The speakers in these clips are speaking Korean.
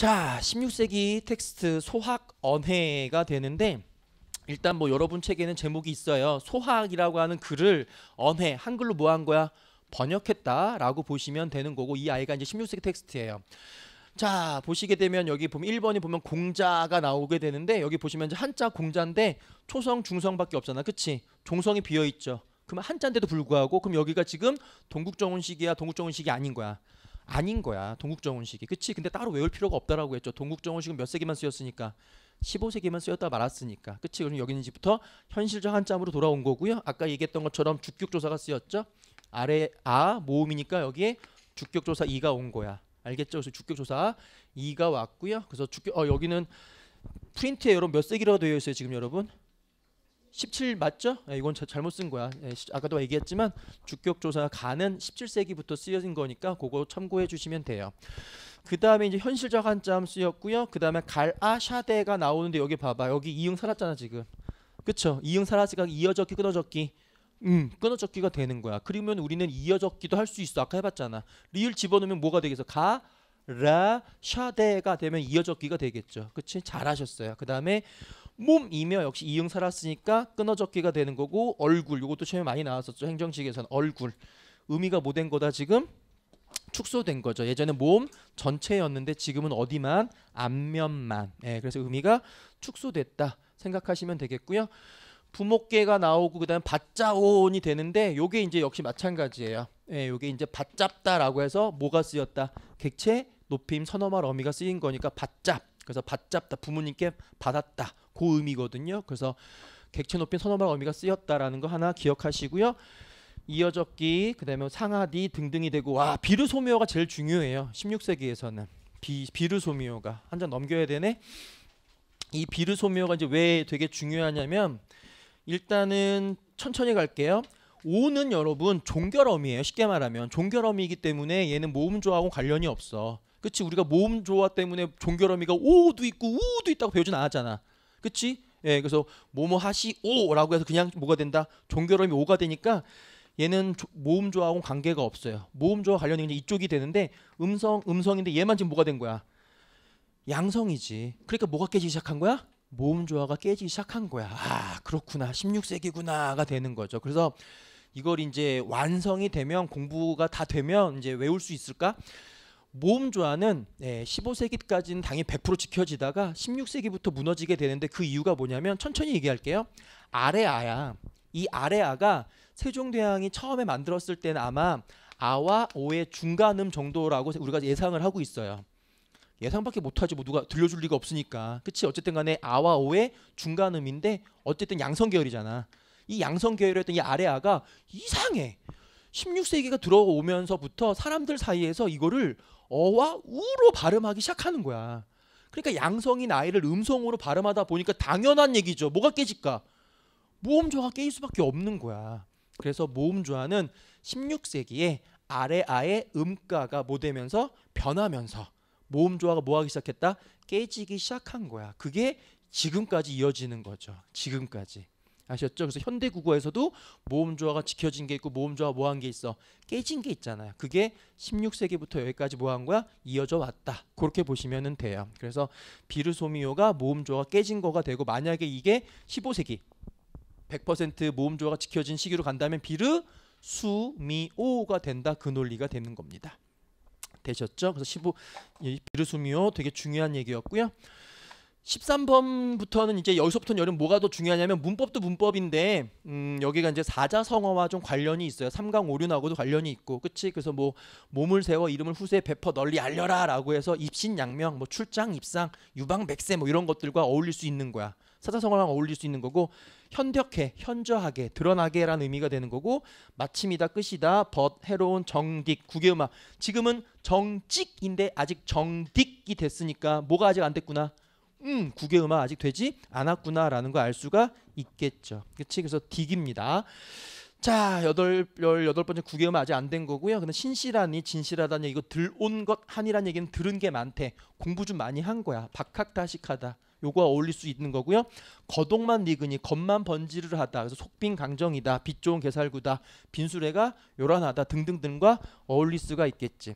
자, 16세기 텍스트 소학 언해가 되는데 일단 뭐 여러분 책에는 제목이 있어요. 소학이라고 하는 글을 언해 한글로 뭐 한 거야? 번역했다라고 보시면 되는 거고 이 아이가 이제 16세기 텍스트예요. 자 보시게 되면 여기 보면 1번이 보면 공자가 나오게 되는데 여기 보시면 이제 한자 공자인데 초성 중성밖에 없잖아 그치 종성이 비어있죠 그럼 한자인데도 불구하고 그럼 여기가 지금 동국정원식이야 동국정원식이 아닌 거야 아닌 거야 동국정원식이 그치 근데 따로 외울 필요가 없다라고 했죠 동국정원식은 몇 세기만 쓰였으니까 15세기만 쓰였다 말았으니까 그치 그럼 여기는 이제부터 현실적 한자음으로 돌아온 거고요 아까 얘기했던 것처럼 주격조사가 쓰였죠 아래 아 모음이니까 여기에 주격조사 2가온 거야 알겠죠 그래서 주격조사 2가 왔고요 그래서 주격 어 여기는 프린트에 여러분 몇 세기라고 되어 있어요 지금 여러분 17 맞죠? 예, 이건 잘못 쓴 거야. 예, 아까도 얘기했지만 주격조사 가는 17세기부터 쓰여진 거니까 그거 참고해 주시면 돼요. 그 다음에 이제 현실적 한자음 쓰였고요. 그 다음에 갈아샤데가 나오는데 여기 봐봐. 여기 이응 살았잖아 지금. 그쵸? 이응 살았으니까 이어적기 끊어적기. 음, 끊어적기가 되는 거야. 그러면 우리는 이어적기도 할 수 있어. 아까 해봤잖아. 리을 집어넣으면 뭐가 되겠어? 가, 라, 샤데가 되면 이어적기가 되겠죠. 그치? 잘하셨어요. 그 다음에 몸이며 역시 이응 살았으니까 끊어적기가 되는 거고 얼굴 이것도 처음에 많이 나왔었죠 행정직에서는 얼굴 의미가 뭐 된 거다 지금 축소된 거죠 예전에 몸 전체였는데 지금은 어디만 앞면만 예, 그래서 의미가 축소됐다 생각하시면 되겠고요 부목계가 나오고 그다음 받자온이 되는데 요게 이제 역시 마찬가지예요 예, 요게 이제 받잡다라고 해서 뭐가 쓰였다 객체 높임 선어말 어미가 쓰인 거니까 받잡 그래서 받잡다 부모님께 받았다 고음이거든요. 그래서 객체 높인 선호발 어미가 쓰였다라는 거 하나 기억하시고요. 이어적기, 그다음에 상하디 등등이 되고 와 비르소미오가 제일 중요해요. 16세기에서는 비, 비르소미오가 한장 넘겨야 되네. 이 비르소미오가 이제 왜 되게 중요하냐면 일단은 천천히 갈게요. 오는 여러분 종결어미예요. 쉽게 말하면 종결어미이기 때문에 얘는 모음조하고 관련이 없어. 그렇지 우리가 모음조화 때문에 종결어미가 오도 있고 우도 있다고 배우진 않았잖아. 그치? 예, 그래서 뭐뭐 하시오라고 해서 그냥 뭐가 된다? 종결음이 오가 되니까 얘는 모음조하고 관계가 없어요. 모음조와 관련이 그냥 이쪽이 되는데 음성 음성인데 얘만 지금 뭐가 된 거야? 양성이지. 그러니까 뭐가 깨지기 시작한 거야? 모음조화가 깨지기 시작한 거야. 아, 그렇구나. 16세기구나가 되는 거죠. 그래서 이걸 이제 완성이 되면 공부가 다 되면 이제 외울 수 있을까? 모음조화는 15세기까지는 예, 당연히 100% 지켜지다가 16세기부터 무너지게 되는데 그 이유가 뭐냐면 천천히 얘기할게요. 아래아야. 이 아래아가 세종대왕이 처음에 만들었을 때는 아마 아와 오의 중간음 정도라고 우리가 예상을 하고 있어요. 예상밖에 못하지 뭐 누가 들려줄 리가 없으니까 그치 어쨌든 간에 아와 오의 중간음인데 어쨌든 양성 계열이잖아 이 양성 계열이었던이 아래아가 이상해 16세기가 들어오면서부터 사람들 사이에서 이거를 어와 우로 발음하기 시작하는 거야. 그러니까 양성인 아이를 음성으로 발음하다 보니까 당연한 얘기죠. 뭐가 깨질까? 모음조화 깨질 수밖에 없는 거야. 그래서 모음조화는 16세기에 아래아의 음가가 뭐되면서 변하면서 모음조화가 뭐하기 시작했다? 깨지기 시작한 거야. 그게 지금까지 이어지는 거죠. 지금까지. 아셨죠? 그래서 현대 국어에서도 모음조화가 지켜진 게 있고 모음조화 뭐한 게 있어 깨진 게 있잖아요. 그게 16세기부터 여기까지 뭐한 거야 이어져 왔다. 그렇게 보시면 돼요. 그래서 비르소미오가 모음조화가 깨진 거가 되고 만약에 이게 15세기 100% 모음조화가 지켜진 시기로 간다면 비르 수미오가 된다 그 논리가 되는 겁니다. 되셨죠? 그래서 15 비르수미오 되게 중요한 얘기였고요. 13번부터는 이제 여기서부터는 여름 뭐가 더 중요하냐면 문법도 문법인데 음 여기가 이제 사자성어와 좀 관련이 있어요. 삼강오륜하고도 관련이 있고 그치? 그래서 뭐 몸을 세워 이름을 후세 에 베퍼 널리 알려라라고 해서 입신양명 뭐 출장 입상 유방백세 뭐 이런 것들과 어울릴 수 있는 거야. 사자성어랑 어울릴 수 있는 거고 현격해 현저하게 드러나게라는 의미가 되는 거고 마침이다 끝이다 벗 해로운 정딕 국외음악 지금은 정직인데 아직 정딕이 됐으니까 뭐가 아직 안 됐구나 음, 국외음악 아직 되지 않았구나라는 걸 알 수가 있겠죠. 그치? 그래서 딕입니다. 자, 여덟, 열여덟 번째 국외음악 아직 안 된 거고요. 근데 신실하니, 진실하다니, 이거 들온 것, 한이란 얘기는 들은 게 많대. 공부 좀 많이 한 거야. 박학다식하다. 요거와 어울릴 수 있는 거고요. 거동만 니그니 겉만 번지르르 하다. 그래서 속빈 강정이다. 빛 좋은 개살구다. 빈수레가 요란하다 등등등과 어울릴 수가 있겠지.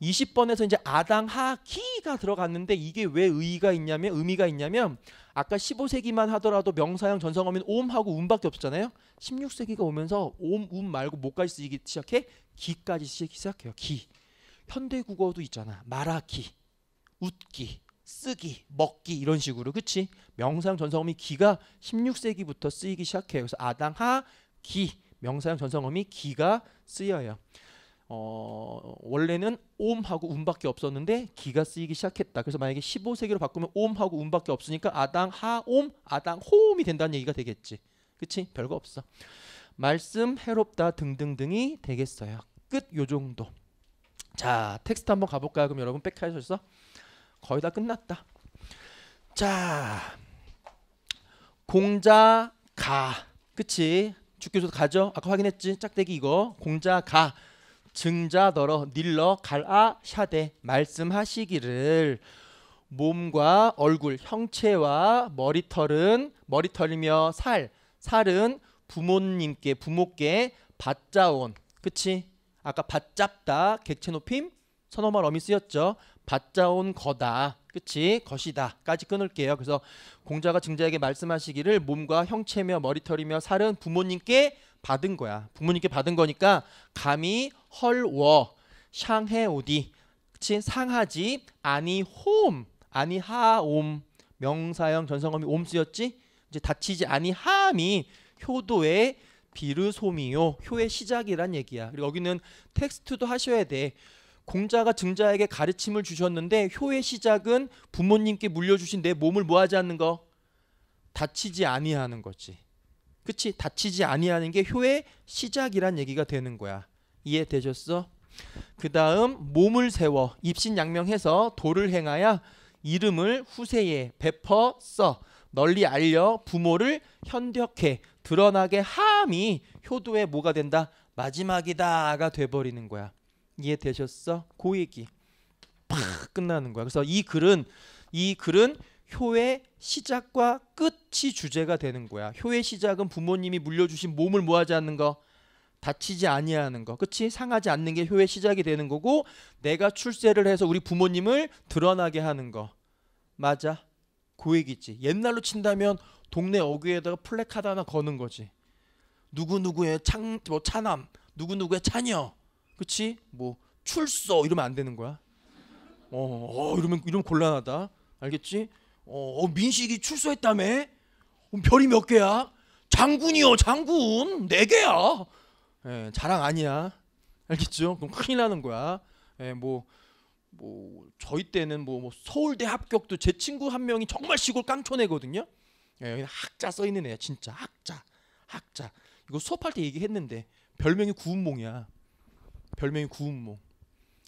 20번에서 이제 아당 하기가 들어갔는데 이게 왜 의의가 있냐면 의미가 있냐면 아까 15세기만 하더라도 명사형 전성어면 옴하고 음밖에 없었잖아요. 16세기가 오면서 옴, 음 말고 뭐까지 쓰기 시작해? 기까지 시작해요. 기. 현대 국어도 있잖아. 말하기, 웃기, 쓰기, 먹기 이런 식으로 그치? 명사형 전성어민 기가 16세기부터 쓰이기 시작해요. 그래서 아당 하기 명사형 전성어민 기가 쓰여요. 어, 원래는 옴하고 움밖에 없었는데 기가 쓰이기 시작했다. 그래서 만약에 15세기로 바꾸면 옴하고 움밖에 없으니까 아당 하 옴, 아당 호옴이 된다는 얘기가 되겠지. 그치? 별거 없어. 말씀, 해롭다 등등등이 되겠어요. 끝 요 정도. 자, 텍스트 한번 가볼까요? 그럼 여러분 백하셨어? 거의 다 끝났다. 자, 공자 가. 그치? 주교도 가죠? 아까 확인했지? 짝대기 이거. 공자 가. 증자더러 닐러 갈아 샤데 말씀하시기를 몸과 얼굴 형체와 머리털은 머리털이며 살 살은 부모님께 부모께 받자온 그치 아까 받잡다 객체 높임 선호말 어미 쓰였죠 받자온 거다 그치 것이다 까지 끊을게요 그래서 공자가 증자에게 말씀하시기를 몸과 형체며 머리털이며 살은 부모님께 받은 거야 부모님께 받은 거니까 감히 헐워 샹해오디 그치 상하지 아니 홈 아니 하옴 명사형 전성어미 옴쓰였지 이제 다치지 아니 함이 효도의 비르소미요 효의 시작이란 얘기야 그리고 여기는 텍스트도 하셔야 돼 공자가 증자에게 가르침을 주셨는데 효의 시작은 부모님께 물려주신 내 몸을 뭐하지 않는 거 다치지 아니하는 거지 그치 다치지 아니하는 게 효의 시작이란 얘기가 되는 거야 이해되셨어? 그 다음 몸을 세워 입신양명해서 도를 행하여 이름을 후세에 베퍼 써 널리 알려 부모를 현력해 드러나게 함이 효도의 뭐가 된다 마지막이다가 돼버리는 거야 이해되셨어? 그 얘기 팍 끝나는 거야 그래서 이 글은 이 글은 효의 시작과 끝이 주제가 되는 거야 효의 시작은 부모님이 물려주신 몸을 뭐하지 않는 거 다치지 아니하는 거, 그치 상하지 않는 게 효의 시작이 되는 거고 내가 출세를 해서 우리 부모님을 드러나게 하는 거, 맞아? 고액이지. 옛날로 친다면 동네 어귀에다가 플래카드 하나 거는 거지. 누구 누구의 창 뭐 차남, 누구 누구의 차녀, 그치뭐 출소 이러면 안 되는 거야. 어, 어 이러면 이러면 곤란하다. 알겠지? 어, 어 민식이 출소했다며? 별이 몇 개야? 장군이요 장군 네 개야 예, 자랑 아니야. 알겠죠? 그럼 큰일 나는 거야. 예, 뭐, 뭐 저희 때는 뭐, 뭐 서울대 합격도 제 친구 한 명이 정말 시골 깡촌애거든요. 예, 학자 써 있는 애야, 진짜 학자, 학자. 이거 수업할 때 얘기했는데 별명이 구운몽이야. 별명이 구운몽.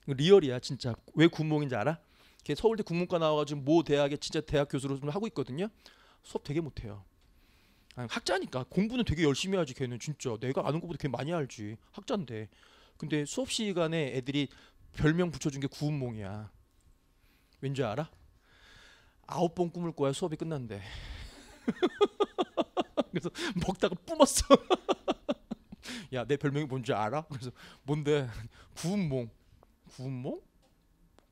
리얼이야, 진짜. 왜 구운몽인지 알아? 걔 서울대 국문과 나와가지고 모 대학에 진짜 대학 교수로 좀 하고 있거든요. 수업 되게 못해요. 아니, 학자니까 공부는 되게 열심히 하지 걔는 진짜 내가 아는 것보다 걔 많이 알지 학자인데 근데 수업 시간에 애들이 별명 붙여준 게 구운몽이야 왠지 알아? 아홉 번 꿈을 꿔야 수업이 끝난대 그래서 먹다가 뿜었어 야 내 별명이 뭔지 알아? 그래서 뭔데 구운몽 구운몽?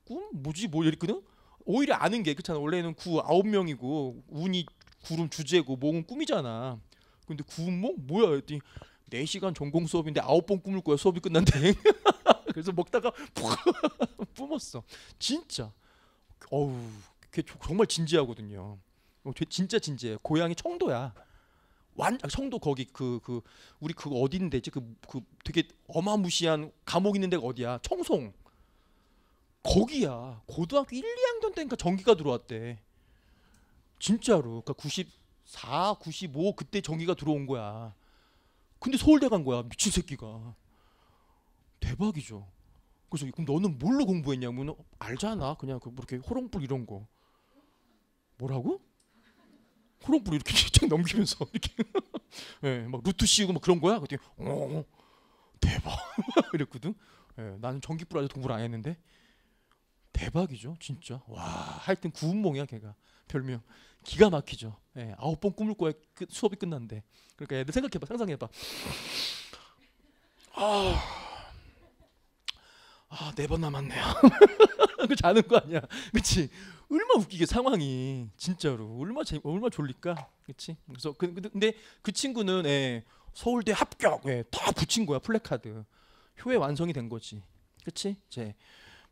꿈? 뭐지 뭐 이랬거든? 오히려 아는 게 그렇잖아 원래는 구 아홉 명이고 운이 구름 주제고 목은 꿈이잖아. 근데 구운 뭐야? 했더니 4시간 전공 수업인데 9번 꿈을 꿔야 수업이 끝난대. 그래서 먹다가 푹 뿜었어. 진짜. 어우, 걔 정말 진지하거든요. 어, 진짜 진지해. 고향이 청도야. 완 아, 청도 거기 그그 그 우리 그 어딘데지 그그 되게 어마무시한 감옥 있는 데가 어디야? 청송. 거기야. 고등학교 1, 2학년 때니까 전기가 들어왔대. 진짜로. 그니까 94, 95 그때 정의가 들어온 거야. 근데 서울대 간 거야. 미친 새끼가. 대박이죠. 그래서 그럼 너는 뭘로 공부했냐면 알잖아. 그냥 그렇게 뭐 호롱불 이런 거. 뭐라고? 호롱불 이렇게 쫙 넘기면서 이렇게 예, 네, 막 루트 씌우고 막 그런 거야. 그랬더니 어. 대박 이랬거든. 예, 네, 나는 전기불 아직 공부를 안 했는데 대박이죠, 진짜. 와, 음. 하여튼 구운몽이야 걔가 별명. 기가 막히죠. 예, 아홉 번 꿈을 꿔야 그 수업이 끝난대. 그러니까 애들 생각해봐, 상상해봐. 아, 아네 번 남았네요. 그 자는 거 아니야, 그렇지? 얼마 웃기게 상황이 진짜로 얼마 재 얼마 졸릴까, 그렇지? 그래서 그, 근데 그 친구는 예, 서울대 합격, 예, 다 붙인 거야 플래카드. 효의 완성이 된 거지, 그렇지? 제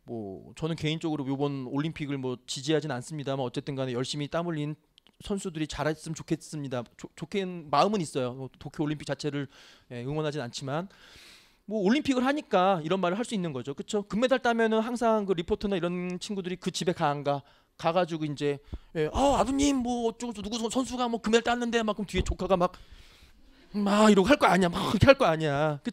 뭐 저는 개인적으로 이번 올림픽을 뭐 지지하진 않습니다만 어쨌든 간에 열심히 땀 흘린 선수들이 잘했으면 좋겠습니다. 좋게는 마음은 있어요. 뭐 도쿄 올림픽 자체를 예, 응원하진 않지만 뭐 올림픽을 하니까 이런 말을 할 수 있는 거죠. 그렇죠? 금메달 따면은 항상 그 리포터나 이런 친구들이 그 집에 가안가 가가지고 이제 예, 아 아버님 뭐 어쩌고 누구 선수가 뭐 금메달 땄는데 막 그럼 뒤에 조카가 막 막 이러고 할 거 아니야. 막 그렇게 할 거 아니야. 그렇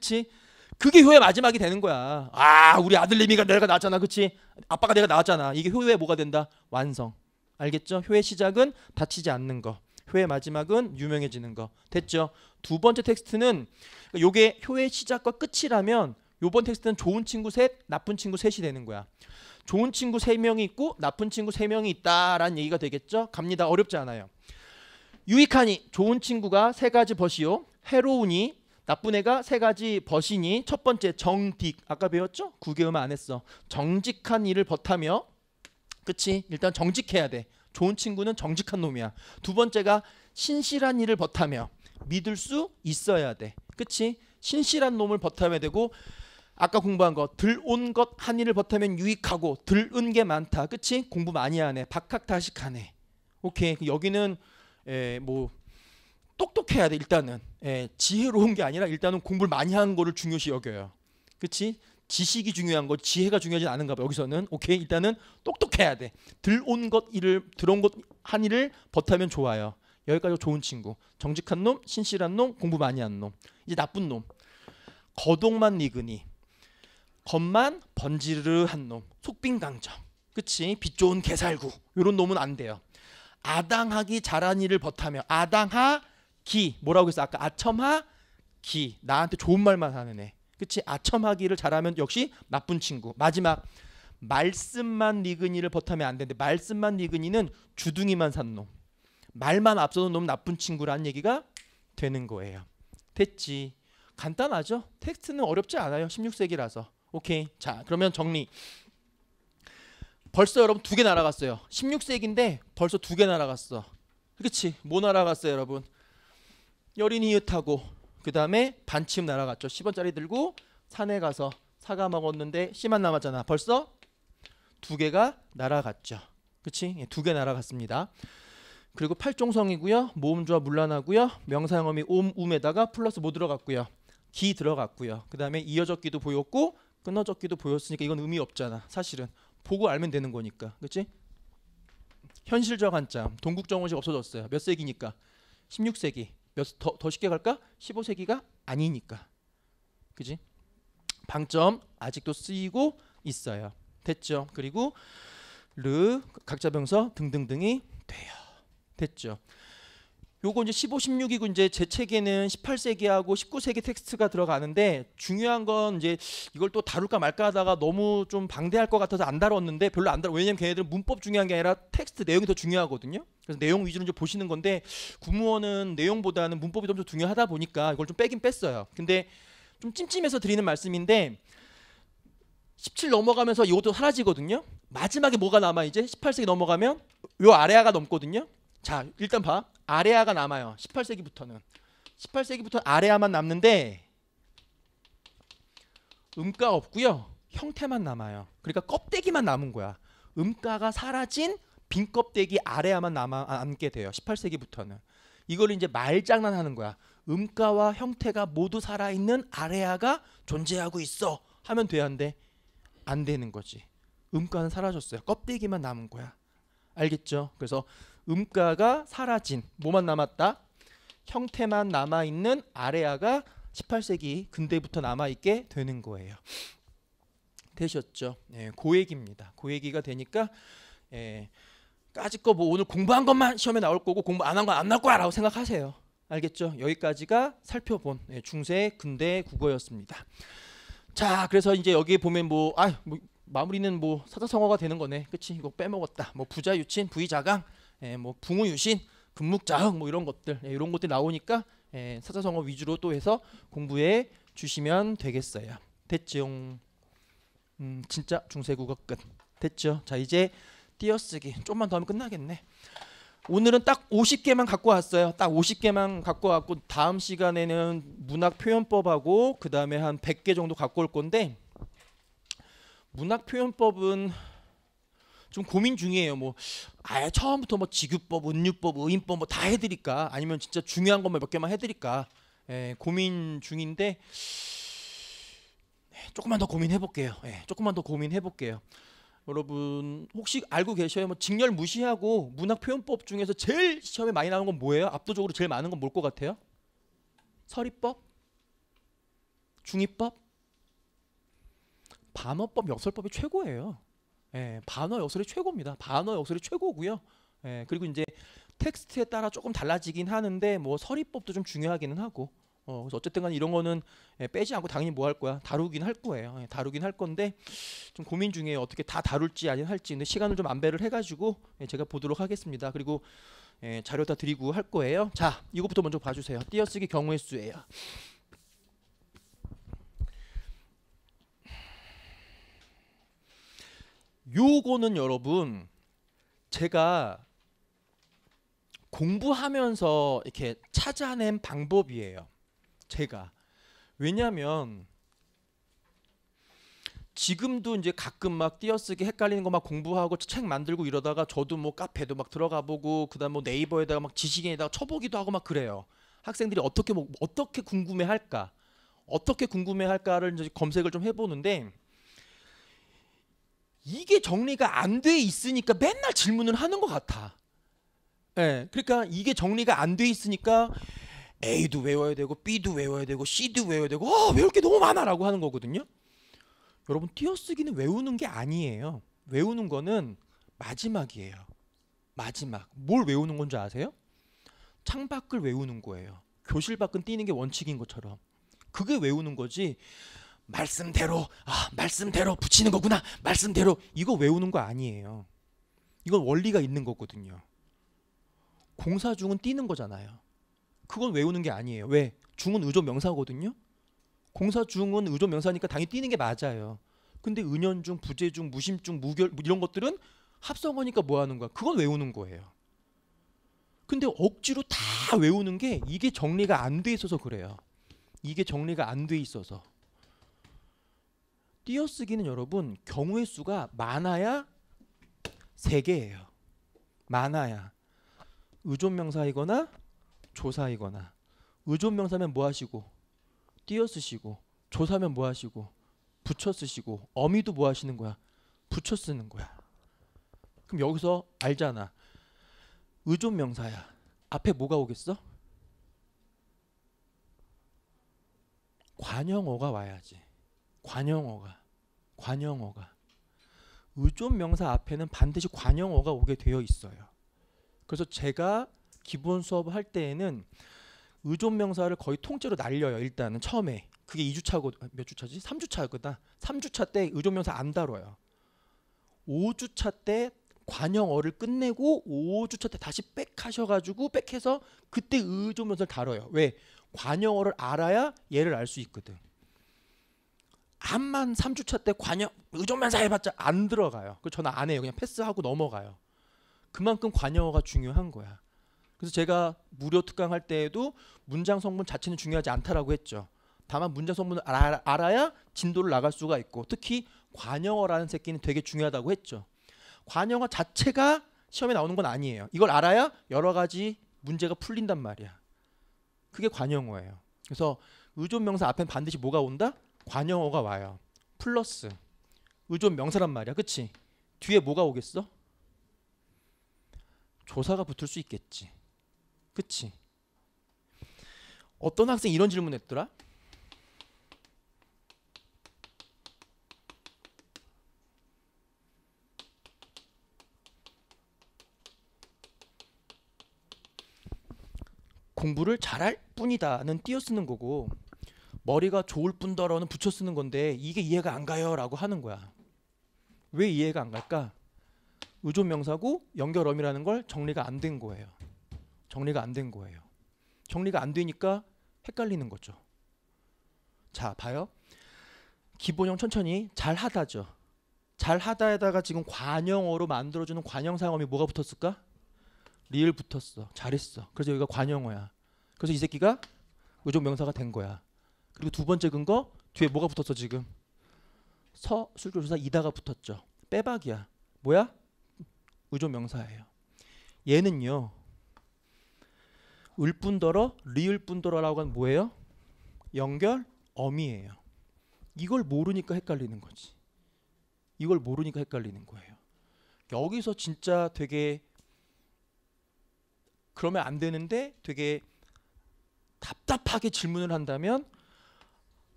그게 효의 마지막이 되는 거야. 아, 우리 아들님이가 내가 낳았잖아. 그치? 아빠가 내가 낳았잖아. 이게 효의 뭐가 된다? 완성. 알겠죠? 효의 시작은 다치지 않는 거. 효의 마지막은 유명해지는 거. 됐죠? 두 번째 텍스트는 요게 효의 시작과 끝이라면 요번 텍스트는 좋은 친구 셋, 나쁜 친구 셋이 되는 거야. 좋은 친구 세 명이 있고 나쁜 친구 세 명이 있다라는 얘기가 되겠죠? 갑니다. 어렵지 않아요. 유익하니 좋은 친구가 세 가지 벗이요. 해로우니 나쁜 애가 세 가지 버신니첫 번째 정직 아까 배웠죠? 구개음 안 했어. 정직한 일을 버타며 그치 일단 정직해야 돼. 좋은 친구는 정직한 놈이야. 두 번째가 신실한 일을 버타며 믿을 수 있어야 돼. 그치 신실한 놈을 버타야 되고 아까 공부한 거 들온 것 한 일을 버타면 유익하고 들은 게 많다. 그치 공부 많이 하네. 박학다식하네. 오케이 여기는 에, 뭐 똑똑해야 돼 일단은 예, 지혜로운 게 아니라 일단은 공부를 많이 하는 거를 중요시 여겨요 그치 지식이 중요한 거 지혜가 중요하지 않은가 봐 여기서는 오케이 일단은 똑똑해야 돼 들온 것 일을 들어온 것 한 일을 버타면 좋아요 여기까지 좋은 친구 정직한 놈 신실한 놈 공부 많이 한놈 이제 나쁜 놈 거동만 니그니 겉만 번지르르한 놈 속빈강정 그치 빛 좋은 개살구 이런 놈은 안 돼요 아당하기 잘한 일을 버타며 아당하 기 뭐라고 했어 아까 아첨하 기 나한테 좋은 말만 하는 애 그치 아첨하기를 잘하면 역시 나쁜 친구 마지막 말씀만 니그니를 버타면 안 되는데 말씀만 니그니는 주둥이만 산 놈 말만 앞서도 너무 나쁜 친구라는 얘기가 되는 거예요 됐지 간단하죠 텍스트는 어렵지 않아요 16세기라서 오케이 자 그러면 정리 벌써 여러분 두 개 날아갔어요 16세기인데 벌써 두 개 날아갔어 그치 뭐 날아갔어요 여러분 여린 이웃 하고 그 다음에 반침 날아갔죠. 10원짜리 들고 산에 가서 사과 먹었는데 씨만 남았잖아. 벌써 두 개가 날아갔죠. 그치? 예, 두개 날아갔습니다. 그리고 팔종성이고요. 모음주와 물란하고요. 명사형음이 옴, 움에다가 플러스 뭐 들어갔고요. 기 들어갔고요. 그 다음에 이어졌기도 보였고 끊어졌기도 보였으니까 이건 의미 없잖아. 사실은. 보고 알면 되는 거니까. 그치? 현실적 한자. 동국정원식 없어졌어요. 몇 세기니까? 16세기. 몇더 더 쉽게 갈까? 15세기가 아니니까. 그지? 방점 아직도 쓰이고 있어요. 됐죠? 그리고 르 각자 병서 등등등이 돼요. 됐죠? 요거 이제 15, 16이고 이제 제 책에는 18세기하고 19세기 텍스트가 들어가는데 중요한 건 이제 이걸 또 다룰까 말까 하다가 너무 좀 방대할 것 같아서 안 다뤘는데 별로 안 다뤄. 왜냐면 걔네들은 문법 중요한 게 아니라 텍스트 내용이 더 중요하거든요. 그래서 내용 위주로 이제 보시는 건데 구무원은 내용보다는 문법이 좀 더 중요하다 보니까 이걸 좀 빼긴 뺐어요. 근데 좀 찜찜해서 드리는 말씀인데 17 넘어가면서 요것도 사라지거든요. 마지막에 뭐가 남아 이제 18세기 넘어가면 요 아래아가 넘거든요. 자 일단 봐 아레아가 남아요. 18세기부터는. 18세기부터 아레아만 남는데 음가 없고요. 형태만 남아요. 그러니까 껍데기만 남은 거야. 음가가 사라진 빈 껍데기 아레아만 남아 아, 남게 돼요. 18세기부터는. 이걸 이제 말장난하는 거야. 음가와 형태가 모두 살아있는 아레아가 존재하고 있어. 하면 돼야 한데 안 되는 거지. 음가는 사라졌어요. 껍데기만 남은 거야. 알겠죠? 그래서 음가가 사라진 뭐만 남았다? 형태만 남아 있는 아레아가 18세기 근대부터 남아 있게 되는 거예요. 되셨죠? 예, 고액입니다. 고액이가 되니까 예, 까짓 거 뭐 오늘 공부한 것만 시험에 나올 거고 공부 안 한 건 안 나올 거야라고 생각하세요. 알겠죠? 여기까지가 살펴본 예, 중세 근대 국어였습니다. 자, 그래서 이제 여기 보면 뭐, 아, 뭐 마무리는 뭐 사자성어가 되는 거네. 그치? 이거 빼먹었다. 뭐 부자 유친 부의자강 예, 뭐 붕우유신, 분묵자흥 뭐 이런 것들 예, 이런 것들이 나오니까 예, 사자성어 위주로 또 해서 공부해 주시면 되겠어요. 됐죠? 음, 진짜 중세국어 끝. 됐죠? 자 이제 띄어쓰기 좀만 더 하면 끝나겠네. 오늘은 딱 50개만 갖고 왔어요. 딱 50개만 갖고 왔고 다음 시간에는 문학 표현법하고 그 다음에 한 100개 정도 갖고 올 건데 문학 표현법은 좀 고민 중이에요. 뭐 아예 처음부터 뭐 직유법, 은유법, 의인법 뭐 다 해드릴까? 아니면 진짜 중요한 것만 몇 개만 해드릴까? 예, 고민 중인데 조금만 더 고민해 볼게요. 예, 조금만 더 고민해 볼게요. 예, 여러분 혹시 알고 계셔요? 뭐 직렬 무시하고 문학 표현법 중에서 제일 시험에 많이 나오는 건 뭐예요? 압도적으로 제일 많은 건 뭘 것 같아요? 서리법, 중이법, 반어법, 역설법이 최고예요. 예, 반어 역설이 최고입니다. 반어 역설이 최고고요. 예, 그리고 이제 텍스트에 따라 조금 달라지긴 하는데 뭐 서리법도 좀 중요하기는 하고 어, 그래서 어쨌든 간 이런 거는 예, 빼지 않고 당연히 뭐 할 거야 다루긴 할 거예요 예, 다루긴 할 건데 좀 고민 중에 어떻게 다 다룰지 아니면 할지 근데 시간을 좀 안배를 해가지고 예, 제가 보도록 하겠습니다 그리고 예, 자료 다 드리고 할 거예요 자 이것부터 먼저 봐주세요 띄어쓰기 경우의 수예요 요거는 여러분 제가 공부하면서 이렇게 찾아낸 방법이에요. 제가 왜냐하면 지금도 이제 가끔 막 띄어쓰기 헷갈리는 거 막 공부하고 책 만들고 이러다가 저도 뭐 카페도 막 들어가 보고 그다음 뭐 네이버에다가 막 지식인에다가 쳐보기도 하고 막 그래요. 학생들이 어떻게 뭐 어떻게 궁금해할까, 어떻게 궁금해할까를 이제 검색을 좀 해보는데 이게 정리가 안 돼 있으니까 맨날 질문을 하는 것 같아. 예. 네, 그러니까 이게 정리가 안 돼 있으니까 A도 외워야 되고 B도 외워야 되고 C도 외워야 되고 어, 외울 게 너무 많아라고 하는 거거든요. 여러분 띄어쓰기는 외우는 게 아니에요. 외우는 거는 마지막이에요. 마지막. 뭘 외우는 건지 아세요? 창밖을 외우는 거예요. 교실 밖은 뛰는 게 원칙인 것처럼. 그게 외우는 거지. 말씀대로 아 말씀대로 붙이는 거구나 말씀대로 이거 외우는 거 아니에요 이건 원리가 있는 거거든요 공사 중은 뛰는 거잖아요 그건 외우는 게 아니에요 왜 중은 의존 명사거든요 공사 중은 의존 명사니까 당연히 뛰는 게 맞아요 근데 은연중 부재중 무심중 무결 뭐 이런 것들은 합성어니까 뭐 하는 거야 그건 외우는 거예요 근데 억지로 다 외우는 게 이게 정리가 안 돼 있어서 그래요 이게 정리가 안 돼 있어서 띄어쓰기는 여러분 경우의 수가 많아야 세 개예요. 많아야 의존명사이거나 조사이거나 의존명사면 뭐 하시고 띄어쓰시고 조사면 뭐 하시고 붙여 쓰시고 어미도 뭐 하시는 거야? 붙여 쓰는 거야. 그럼 여기서 알잖아. 의존명사야. 앞에 뭐가 오겠어? 관형어가 와야지. 관형어가 관형어가 의존 명사 앞에는 반드시 관형어가 오게 되어 있어요. 그래서 제가 기본 수업을 할 때에는 의존 명사를 거의 통째로 날려요. 일단은 처음에 그게 2주차고 아, 몇 주차지? 3주차거든. 3주차 때 의존 명사 안 다뤄요. 5주차 때 관형어를 끝내고 5주차 때 다시 백하셔 가지고 백해서 그때 의존 명사를 다뤄요. 왜? 관형어를 알아야 얘를 알 수 있거든. 암만 3주차 때 관여 의존면사 해봤자 안 들어가요. 그 저는 안 해요. 그냥 패스하고 넘어가요. 그만큼 관여가 중요한 거야. 그래서 제가 무료 특강할 때에도 문장 성분 자체는 중요하지 않다라고 했죠. 다만 문장 성분을 알아, 야 진도를 나갈 수가 있고 특히 관영어라는 새끼는 되게 중요하다고 했죠. 관영어 자체가 시험에 나오는 건 아니에요. 이걸 알아야 여러 가지 문제가 풀린단 말이야. 그게 관영어예요. 그래서 의존명사 앞엔 반드시 뭐가 온다? 관용어가 와요. 플러스 의존 명사란 말이야. 그치? 뒤에 뭐가 오겠어? 조사가 붙을 수 있겠지. 그치? 어떤 학생 이런 질문 했더라? 공부를 잘할 뿐이다는 띄어쓰는 거고 머리가 좋을 뿐더러는 붙여 쓰는 건데 이게 이해가 안 가요라고 하는 거야. 왜 이해가 안 갈까? 의존명사고 연결음이라는걸 정리가 안 된 거예요. 정리가 안 된 거예요. 정리가 안 되니까 헷갈리는 거죠. 자, 봐요. 기본형 천천히 잘 하다죠. 잘 하다에다가 지금 관형어로 만들어주는 관형상어이 뭐가 붙었을까? 리을 붙었어. 잘했어. 그래서 여기가 관형어야. 그래서 이 새끼가 의존명사가 된 거야. 그리고 두 번째 근거 뒤에 뭐가 붙었어 지금? 서 술교조사 이다가 붙었죠. 빼박이야. 뭐야? 의조명사예요. 얘는요. 을뿐더러 리을뿐더러라고 한 뭐예요? 연결 어미예요. 이걸 모르니까 헷갈리는 거지. 이걸 모르니까 헷갈리는 거예요. 여기서 진짜 되게 그러면 안 되는데 되게 답답하게 질문을 한다면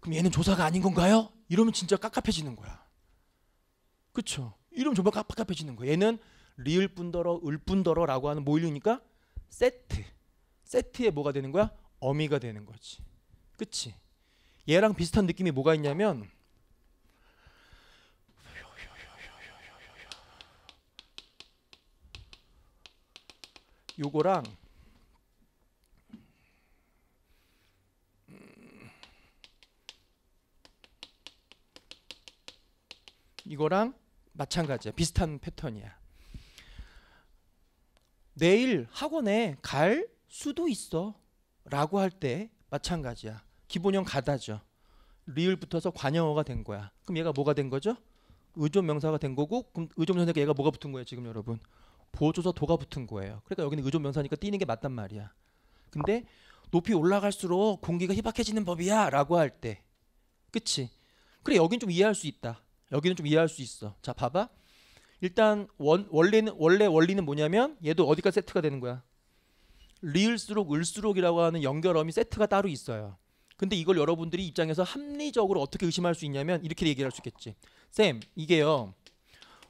그럼 얘는 조사가 아닌 건가요? 이러면 진짜 깝깝해지는 거야. 그쵸 이러면 정말 깝깝해지는 거야. 얘는 리을 뿐더러 을 뿐더러라고 하는 모일류니까 세트. 세트에 뭐가 되는 거야? 어미가 되는 거지. 그치? 얘랑 비슷한 느낌이 뭐가 있냐면 요거랑 이거랑 마찬가지야. 비슷한 패턴이야. 내일 학원에 갈 수도 있어. 라고 할 때 마찬가지야. 기본형 가다죠. 리을 붙어서 관형어가 된 거야. 그럼 얘가 뭐가 된 거죠? 의존명사가 된 거고 그럼 의존명사니까 얘가 뭐가 붙은 거예요 지금 여러분? 보조사 도가 붙은 거예요. 그러니까 여기는 의존명사니까 뛰는 게 맞단 말이야. 근데 높이 올라갈수록 공기가 희박해지는 법이야 라고 할 때 그치? 그래 여긴 좀 이해할 수 있다. 여기는 좀 이해할 수 있어. 자, 봐봐. 일단 원, 원리는 원래 원리는 뭐냐면 얘도 어디까지 세트가 되는 거야. 리을수록 을수록이라고 하는 연결음이 세트가 따로 있어요. 근데 이걸 여러분들이 입장에서 합리적으로 어떻게 의심할 수 있냐면 이렇게 얘기할 수 있겠지. 쌤, 이게요.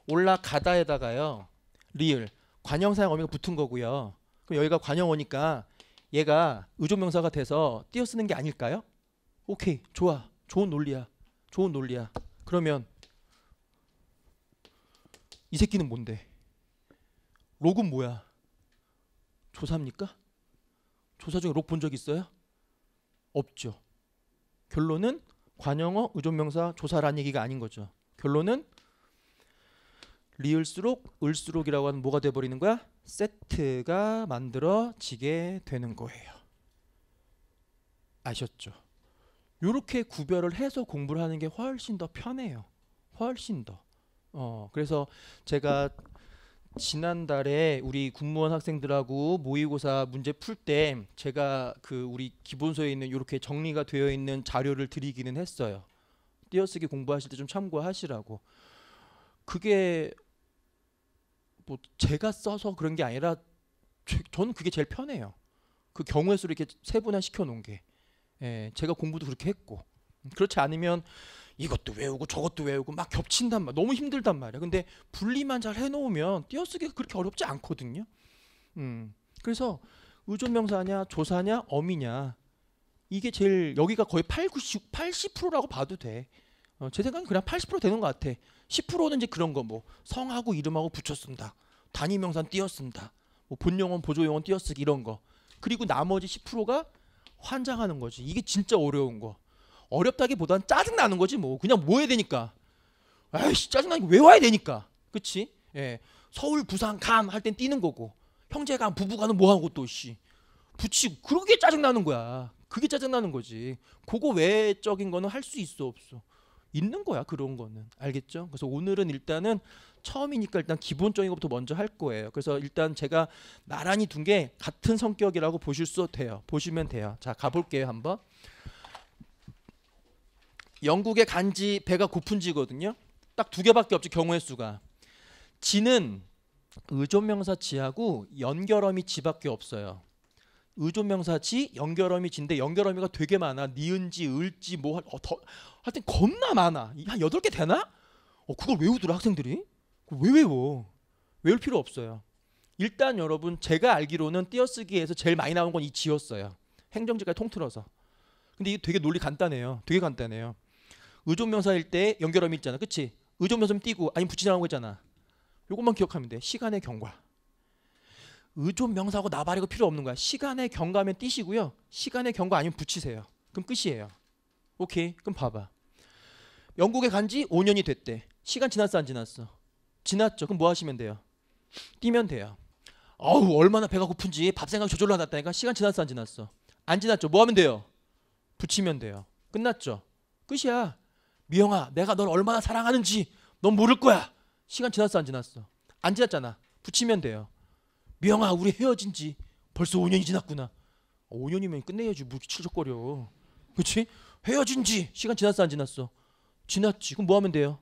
올라가다에다가요. 리을 관형사형 어미가 붙은 거고요. 그럼 여기가 관형어니까 얘가 의존명사가 돼서 띄어쓰는 게 아닐까요? 오케이. 좋아. 좋은 논리야. 좋은 논리야. 그러면 이 새끼는 뭔데? 록은 뭐야? 조사입니까? 조사 중에 록본 적 있어요? 없죠. 결론은 관영어 의존명사 조사란 얘기가 아닌 거죠. 결론은 리을수록 을수록이라고 하는 뭐가 돼버리는 거야? 세트가 만들어지게 되는 거예요. 아셨죠? 이렇게 구별을 해서 공부를 하는 게 훨씬 더 편해요. 훨씬 더. 어, 그래서 제가 지난달에 우리 국무원 학생들하고 모의고사 문제 풀 때 제가 그 우리 기본서에 있는 이렇게 정리가 되어 있는 자료를 드리기는 했어요. 띄어쓰기 공부하실 때 좀 참고하시라고. 그게 뭐 제가 써서 그런 게 아니라 저는 그게 제일 편해요. 그 경우의 수를 이렇게 세분화 시켜 놓은 게. 예, 제가 공부도 그렇게 했고. 그렇지 않으면 이것도 외우고 저것도 외우고 막 겹친단 말이야 너무 힘들단 말이야. 근데 분리만 잘 해놓으면 띄어쓰기가 그렇게 어렵지 않거든요. 음, 그래서 의존명사냐 조사냐 어미냐 이게 제일 여기가 거의 8, 90, 80%라고 봐도 돼. 어, 제 생각엔 그냥 80% 되는 것 같아. 10%는 이제 그런 거 뭐 성하고 이름하고 붙였습니다 단위 명사는 띄어 쓴다. 뭐본용원보조용원 띄어쓰기 이런 거. 그리고 나머지 10%가 환장하는 거지. 이게 진짜 어려운 거. 어렵다기보단 짜증 나는 거지 뭐 그냥 뭐 해야 되니까 아이씨 짜증 나니까 왜 와야 되니까 그치 예 서울 부산 간할땐 뛰는 거고 형제 간 부부 간은 뭐 하고 또씨 붙이고 그러게 짜증 나는 거야 그게 짜증 나는 거지 그거 외적인 거는 할 수 있어 없어 있는 거야 그런 거는 알겠죠 그래서 오늘은 일단은 처음이니까 일단 기본적인 것부터 먼저 할 거예요. 그래서 일단 제가 나란히 둔 게 같은 성격이라고 보실 수 돼요. 보시면 돼요. 자, 가볼게요, 한번. 영국에 간지 배가 고픈지거든요. 딱 두 개밖에 없지 경우의 수가. 지는 의존명사 지하고 연결어미 지밖에 없어요. 의존명사 지, 연결어미 진데 연결어미가 되게 많아. 니은지, 을지, 뭐 어, 더, 하여튼 겁나 많아. 한 여덟 개 되나? 어, 그걸 외우더라 학생들이. 왜 외워? 외울 필요 없어요. 일단 여러분 제가 알기로는 띄어쓰기에서 제일 많이 나온 건 이 지였어요. 행정지까 통틀어서. 근데 이게 되게 논리 간단해요. 되게 간단해요. 의존명사일 때 연결음이 있잖아. 그치? 의존명사면 띄고 아니면 붙이자는 거잖아. 요것만 기억하면 돼. 시간의 경과. 의존명사하고 나발이고 필요 없는 거야. 시간의 경과면 하 띄시고요. 시간의 경과 아니면 붙이세요. 그럼 끝이에요. 오케이. 그럼 봐봐. 영국에 간 지 5년이 됐대. 시간 지났어 안 지났어? 지났죠. 그럼 뭐 하시면 돼요? 뛰면 돼요. 어우 얼마나 배가 고픈지 밥 생각 저절로 안났다니까 시간 지났어 안 지났어? 안 지났죠. 뭐 하면 돼요? 붙이면 돼요. 끝났죠. 끝이야. 미영아, 내가 널 얼마나 사랑하는지 넌 모를 거야. 시간 지났어, 안 지났어? 안 지났잖아. 붙이면 돼요. 미영아, 우리 헤어진 지 벌써 5년이 지났구나. 5년이면 어, 끝내야지, 무치적거려. 뭐 그치 헤어진 지 시간 지났어, 안 지났어? 지났지. 그럼 뭐 하면 돼요?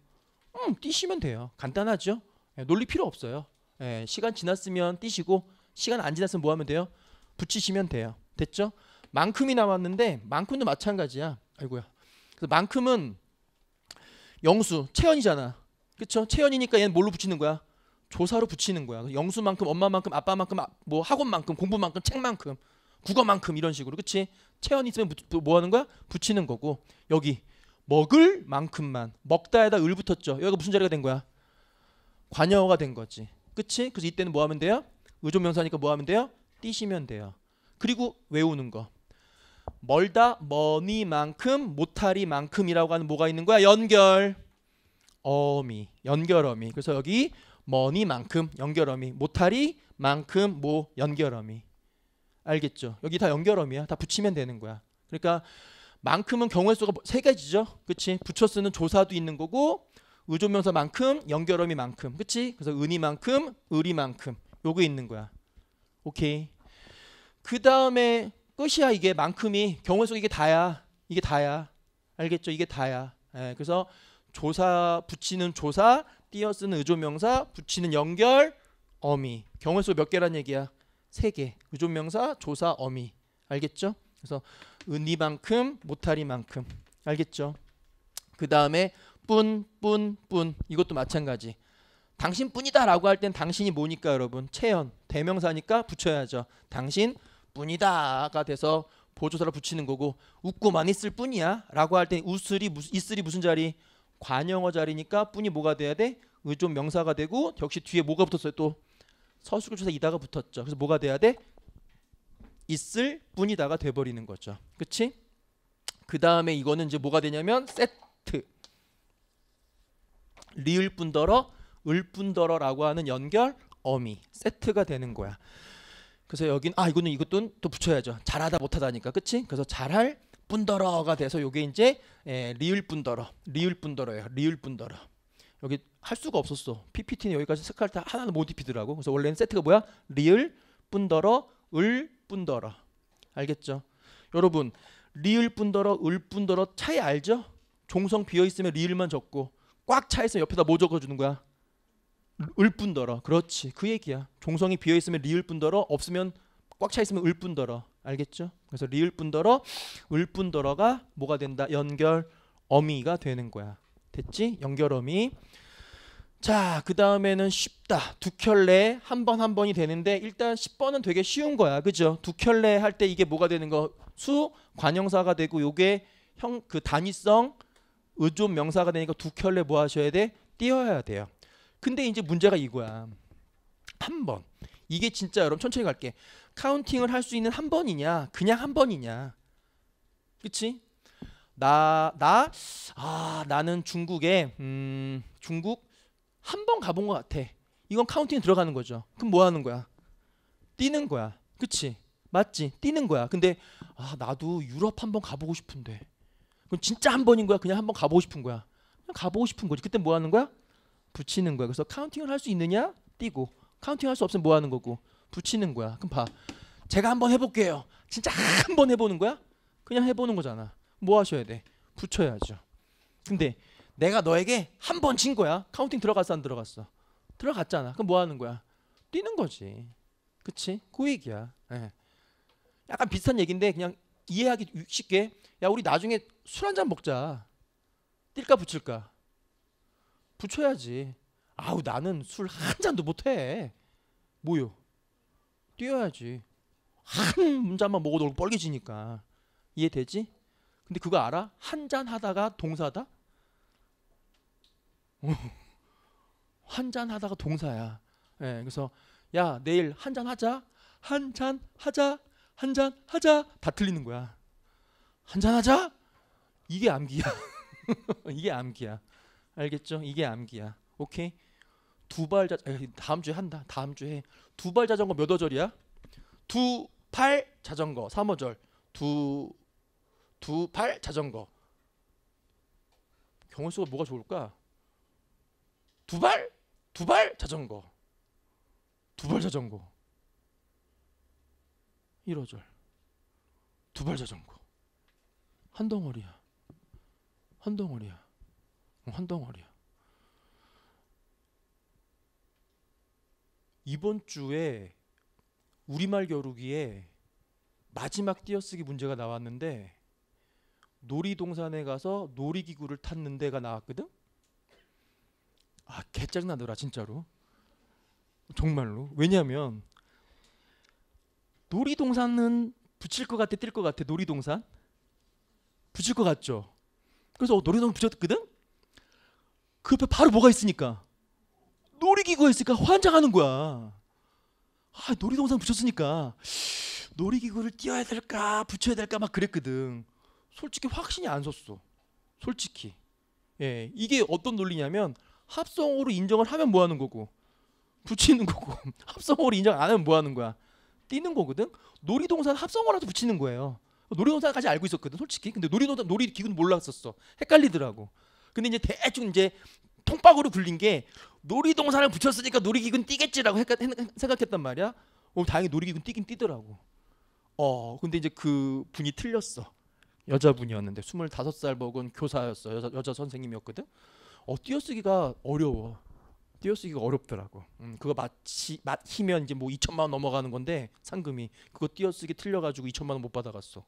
음, 뛰시면 돼요. 간단하죠? 예, 논리 필요 없어요. 예, 시간 지났으면 뛰시고 시간 안 지났으면 뭐 하면 돼요? 붙이시면 돼요. 됐죠? 만큼이 남았는데 만큼도 마찬가지야. 아이고야. 그래서 만큼은 영수 채연이잖아. 그쵸 채연이니까 얘는 뭘로 붙이는 거야? 조사로 붙이는 거야. 영수만큼 엄마만큼 아빠만큼 아, 뭐 학원만큼 공부만큼 책만큼 국어만큼 이런 식으로 그치 채연이 있으면 뭐, 뭐 하는 거야? 붙이는 거고 여기 먹을 만큼만 먹다에다 을 붙었죠. 여기가 무슨 자리가 된 거야? 관여가 된 거지. 그치? 그래서 이때는 뭐 하면 돼요? 의존명사니까 뭐 하면 돼요? 띄시면 돼요. 그리고 외우는 거. 멀다 머니만큼 모타리만큼이라고 하는 뭐가 있는 거야? 연결 어미 연결 어미 그래서 여기 머니만큼 연결 어미 모타리만큼 뭐 연결 어미 알겠죠? 여기 다 연결 어미야 다 붙이면 되는 거야 그러니까 만큼은 경우의 수가 세 가지죠 그치? 붙여 쓰는 조사도 있는 거고 의존명사만큼 연결 어미만큼 그치? 그래서 은이만큼 의리만큼 요거 있는 거야 오케이 그 다음에 끝이야 이게 만큼이 경우의 속 이게 다야 이게 다야 알겠죠 이게 다야 예, 그래서 조사 붙이는 조사 띄어쓰는 의존명사 붙이는 연결 어미 경우의 몇 개란 얘기야 세 개의존명사 조사 어미 알겠죠 그래서 은이만큼 모하리만큼 알겠죠 그 다음에 뿐뿐뿐 이것도 마찬가지 당신뿐이다 라고 할 땐 당신이 뭐니까 여러분 체현 대명사니까 붙여야죠 당신 뿐이다가 돼서 보조사를 붙이는 거고 웃고만 있을 뿐이야 라고 할 때웃을이 무슨 있으이 무슨 자리 관형어 자리니까 뿐이 뭐가 돼야 돼? 의존 명사가 되고 역시 뒤에 뭐가 붙었어요 또 서술구조사 이다가 붙었죠 그래서 뭐가 돼야 돼? 있을 뿐이다가 돼버리는 거죠 그치? 그 다음에 이거는 이제 뭐가 되냐면 세트 리을 뿐더러 을 뿐더러 라고 하는 연결 어미 세트가 되는 거야 그래서 여기는아 이거는 이것도 또 붙여야죠. 잘하다 못하다니까, 그렇지? 그래서 잘할 뿐더러가 돼서 요게 이제 에, 예, 리을 뿐더러, 리을 뿐더러예요. 리을 뿐더러. 여기 할 수가 없었어. PPT는 여기까지 색깔 다 하나도 못 입히더라고. 그래서 원래는 세트가 뭐야? 리을 뿐더러, 을 뿐더러. 알겠죠? 여러분 리을 뿐더러, 을 뿐더러 차이 알죠? 종성 비어 있으면 리을만 적고 꽉차 있으면 옆에다 뭐 적어주는 거야? 을뿐더러 그렇지 그 얘기야 종성이 비어 있으면 리을뿐더러 없으면 꽉 차 있으면 을뿐더러 알겠죠? 그래서 리을뿐더러 을뿐더러가 뭐가 된다 연결 어미가 되는 거야 됐지 연결 어미 자, 그 다음에는 쉽다. 두 켤레 한 번 한 번이 되는데 일단 10번은 되게 쉬운 거야. 그죠? 두 켤레 할 때 이게 뭐가 되는 거? 수 관형사가 되고 요게 형 그 단위성 의존 명사가 되니까 두 켤레 뭐 하셔야 돼? 띄어야 돼요. 근데 이제 문제가 이거야. 한 번. 이게 진짜 여러분 천천히 갈게. 카운팅을 할 수 있는 한 번이냐, 그냥 한 번이냐. 그치? 나, 나, 아, 나는 중국에, 음, 중국 한 번 가본 것 같아. 이건 카운팅 들어가는 거죠. 그럼 뭐 하는 거야? 뛰는 거야. 그치? 맞지? 뛰는 거야. 근데, 아, 나도 유럽 한 번 가보고 싶은데. 그럼 진짜 한 번인 거야? 그냥 한 번 가보고 싶은 거야? 그냥 가보고 싶은 거지. 그때 뭐 하는 거야? 붙이는 거야. 그래서 카운팅을 할 수 있느냐? 띄고 카운팅 할수 없으면 뭐 하는 거고 붙이는 거야. 그럼 봐. 제가 한번 해볼게요. 진짜 한번 해보는 거야? 그냥 해보는 거잖아. 뭐 하셔야 돼? 붙여야죠. 근데 내가 너에게 한 번 진 거야. 카운팅 들어갔어 안 들어갔어? 들어갔잖아. 그럼 뭐 하는 거야? 뛰는 거지. 그치? 그 얘기야. 예. 약간 비슷한 얘기인데 그냥 이해하기 쉽게 야 우리 나중에 술 한 잔 먹자. 뛸까 붙일까? 붙여야지. 아우 나는 술 한 잔도 못해. 뭐요? 뛰어야지. 한잔만 먹어도 얼굴 빨개지니까 이해되지? 근데 그거 알아? 한 잔 하다가 동사다? 어. 한잔 하다가 동사야. 예, 네, 그래서 야 내일 한 잔 하자, 한 잔 하자, 한 잔 하자 다 틀리는 거야. 한 잔 하자? 이게 암기야. 이게 암기야. 알겠죠? 이게 암기야. 오케이. 두 발자 다음 주에 한다. 다음 주에 두 발 자전거 몇 어절이야? 두 팔 자전거 삼어절두두팔 자전거. 경원수가 뭐가 좋을까? 두 발? 두 발 자전거. 두 발 자전거. 1어절. 두 발 자전거. 한 덩어리야. 한 덩어리야. 한 덩어리야. 이번 주에 우리말 겨루기에 마지막 띄어쓰기 문제가 나왔는데 놀이동산에 가서 놀이기구를 탔는 데가 나왔거든. 아 개짱나더라 진짜로. 정말로. 왜냐하면 놀이동산은 붙일 것 같아 뛸것 같아 놀이동산 붙일 것 같죠. 그래서 어, 놀이동산 붙였거든. 그 옆에 바로 뭐가 있으니까 놀이기구가 있으니까 환장하는 거야. 아 놀이동산 붙였으니까 놀이기구를 뛰어야 될까 붙여야 될까 막 그랬거든. 솔직히 확신이 안 섰어. 솔직히. 예, 이게 어떤 논리냐면 합성어로 인정을 하면 뭐 하는 거고 붙이는 거고 합성어로 인정 안 하면 뭐 하는 거야. 뛰는 거거든. 놀이동산 합성어라도 붙이는 거예요. 놀이동산까지 알고 있었거든, 솔직히. 근데 놀이동산 놀이기구는 몰랐었어. 헷갈리더라고. 근데 이제 대충 이제 통박으로 굴린 게 놀이동산을 붙였으니까 놀이기구는 뛰겠지라고 생각했단 말이야. 어, 다행히 놀이기구는 뛰긴 뛰더라고. 어, 근데 이제 그 분이 틀렸어. 여자분이었는데 스물다섯 살 먹은 교사였어. 여자, 여자 선생님이었거든. 어, 띄어쓰기가 어려워. 띄어쓰기가 어렵더라고. 음, 그거 마치 맞히면 이제 뭐 2천만 원 넘어가는 건데 상금이 그거 띄어쓰기 틀려 가지고 2천만 원 못 받아갔어.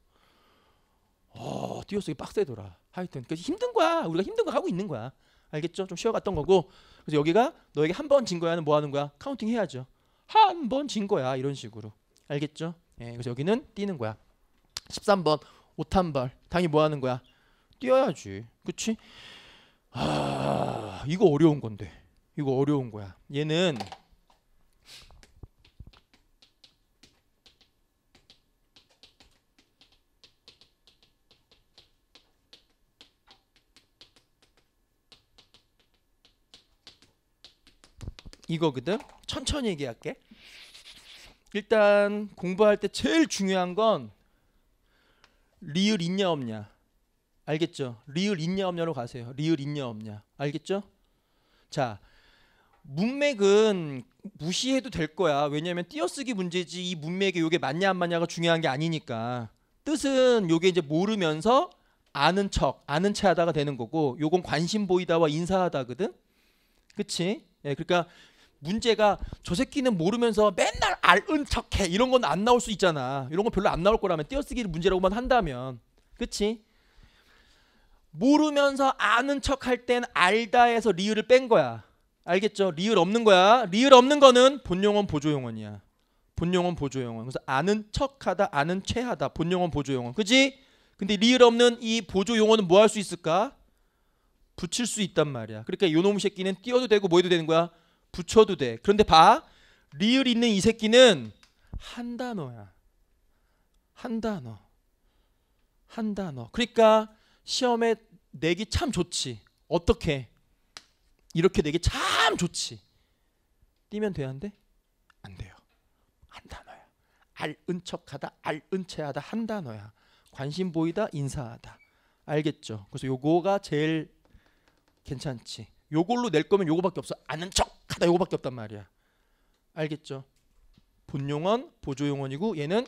어, 뛰어서 빡세더라. 하여튼 그 힘든 거야. 우리가 힘든 거 하고 있는 거야. 알겠죠? 좀 쉬어갔던 거고. 그래서 여기가 너에게 한 번 진 거야는 뭐 하는 거야? 카운팅 해야죠. 한 번 진 거야 이런 식으로. 알겠죠? 예, 그래서 여기는 뛰는 거야. 13번 옷 한 벌. 당이 뭐 하는 거야? 뛰어야지. 그치? 아, 이거 어려운 건데. 이거 어려운 거야. 얘는 이거거든. 천천히 얘기할게. 일단 공부할 때 제일 중요한 건 리을 있냐 없냐. 알겠죠? 리을 있냐 없냐로 가세요. 리을 있냐 없냐. 알겠죠? 자, 문맥은 무시해도 될 거야. 왜냐하면 띄어쓰기 문제지 이 문맥에 이게 맞냐 안 맞냐가 중요한 게 아니니까. 뜻은 요게 이제 모르면서 아는 척, 아는 체 하다가 되는 거고 요건 관심 보이다와 인사하다거든. 그치? 예, 그러니까 문제가 저 새끼는 모르면서 맨날 알은 척해 이런 건 안 나올 수 있잖아. 이런 건 별로 안 나올 거라면 띄어쓰기를 문제라고만 한다면, 그렇지? 모르면서 아는 척할땐 알다에서 리을을 뺀 거야. 알겠죠? 리을 없는 거야. 리을 없는 거는 본용언 보조용언이야. 본용언 보조용언. 그래서 아는 척하다, 아는 체하다. 본용언 보조용언. 그지? 근데 리을 없는 이 보조용언은 뭐 할 수 있을까? 붙일 수 있단 말이야. 그러니까 요놈 새끼는 띄어도 되고 뭐 해도 되는 거야. 붙여도 돼. 그런데 봐. 리을 있는 이 새끼는 한 단어야. 한 단어. 한 단어. 그러니까 시험에 내기 참 좋지. 어떻게? 이렇게 내기 참 좋지. 뛰면 돼, 안 돼? 안 돼요. 한 단어야. 알은 척하다, 알은 체하다 한 단어야. 관심 보이다, 인사하다. 알겠죠? 그래서 요거가 제일 괜찮지. 요걸로 낼 거면 요거밖에 없어. 아는 척. 나 요거밖에 없단 말이야. 알겠죠? 본용언, 보조용언이고 얘는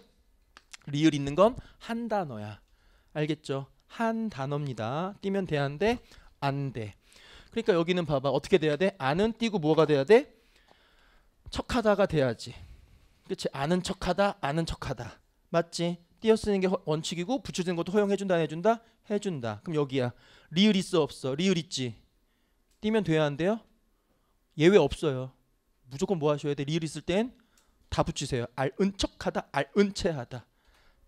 리을 있는 건 한 단어야. 알겠죠? 한 단어입니다. 뛰면 돼안돼안 돼. 안 돼. 그러니까 여기는 봐봐 어떻게 돼야 돼? 아는 띄고 뭐가 돼야 돼? 척하다가 돼야지. 그렇지? 아는 척하다, 아는 척하다. 맞지? 띄어 쓰는 게 원칙이고 붙여주는 것도 허용해준다, 해준다, 해준다. 그럼 여기야. 리을 있어 없어? 리을 있지. 띄면 돼야 안 돼요? 예외 없어요. 무조건 뭐 하셔야 돼? 리을 있을 땐 다 붙이세요. 알은척하다, 알은채하다.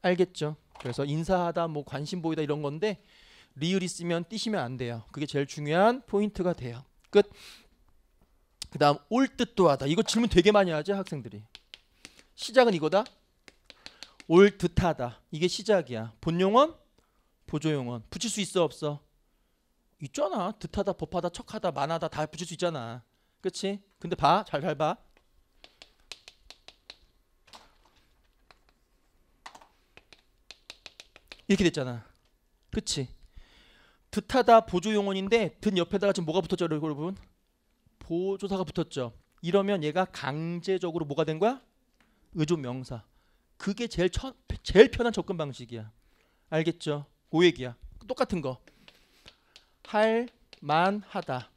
알겠죠? 그래서 인사하다, 뭐 관심 보이다 이런 건데 리을 있으면 띄시면 안 돼요. 그게 제일 중요한 포인트가 돼요. 끝. 그다음 올 듯도 하다. 이거 질문 되게 많이 하죠, 학생들이. 시작은 이거다. 올 듯하다. 이게 시작이야. 본용언, 보조용언. 붙일 수 있어 없어? 있잖아. 듯하다, 법하다, 척하다, 만하다 다 붙일 수 있잖아. 그치? 근데 봐. 잘 잘 봐. 이렇게 됐잖아. 그치? 듯하다 보조 용언인데 듯 옆에다가 지금 뭐가 붙었죠 여러분? 보조사가 붙었죠. 이러면 얘가 강제적으로 뭐가 된 거야? 의존명사. 그게 제일, 처, 제일 편한 접근 방식이야. 알겠죠? 고 그 얘기야. 똑같은 거. 할 만하다.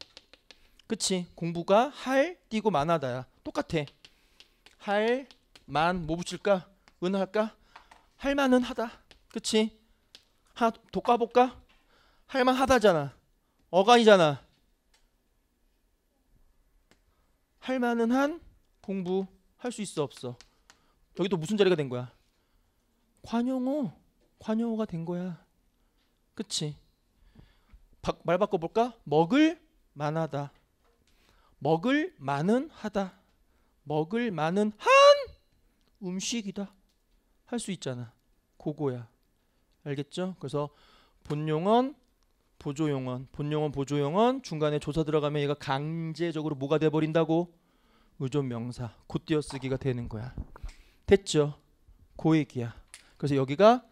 그치 공부가 할 띄고 만하다야 똑같아 할만 뭐 붙일까 은 할까 할만은 하다 그치 하 독가 볼까 할 만 하다잖아 어간이잖아 할만은 한 공부 할 수 있어 없어 여기 또 무슨 자리가 된 거야 관용어 관용어가 된 거야 그치 바, 말 바꿔볼까 먹을 만하다 먹을 만은 하다. 먹을 만은 한 음식이다. 할 수 있잖아. 고거야 알겠죠? 그래서 본용언, 보조용언, 본용언, 보조용언 중간에 조사 들어가면 얘가 강제적으로 뭐가 돼 버린다고? 의존명사, 곧띄어쓰기가 되는 거야. 됐죠? 고 얘기야. 그래서 여기가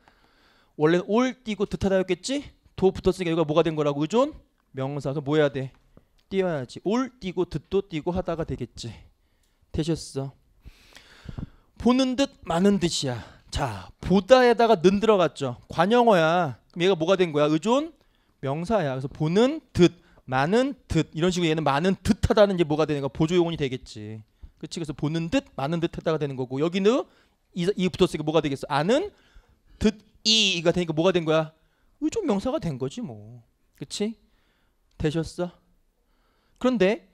원래 올 띄고 듯하다였겠지? 도 붙었으니까 여기가 뭐가 된 거라고 의존? 명사. 그뭐 해야 돼? 뛰어야지. 올 뛰고 듣도 뛰고 하다가 되겠지. 되셨어. 보는 듯 마는 듯이야. 자, 보다에다가 는 들어갔죠. 관형어야. 그럼 얘가 뭐가 된 거야? 의존 명사야. 그래서 보는 듯 많은 듯 이런 식으로 얘는 많은 듯하다는 게 뭐가 되는 거 보조용언이 되겠지. 그치? 그래서 보는 듯 많은 듯하다가 되는 거고 여기는 이, 이 붙었으니까 뭐가 되겠어? 아는 듯 이가 되니까 뭐가 된 거야? 의존 명사가 된 거지 뭐. 그치? 되셨어? 그런데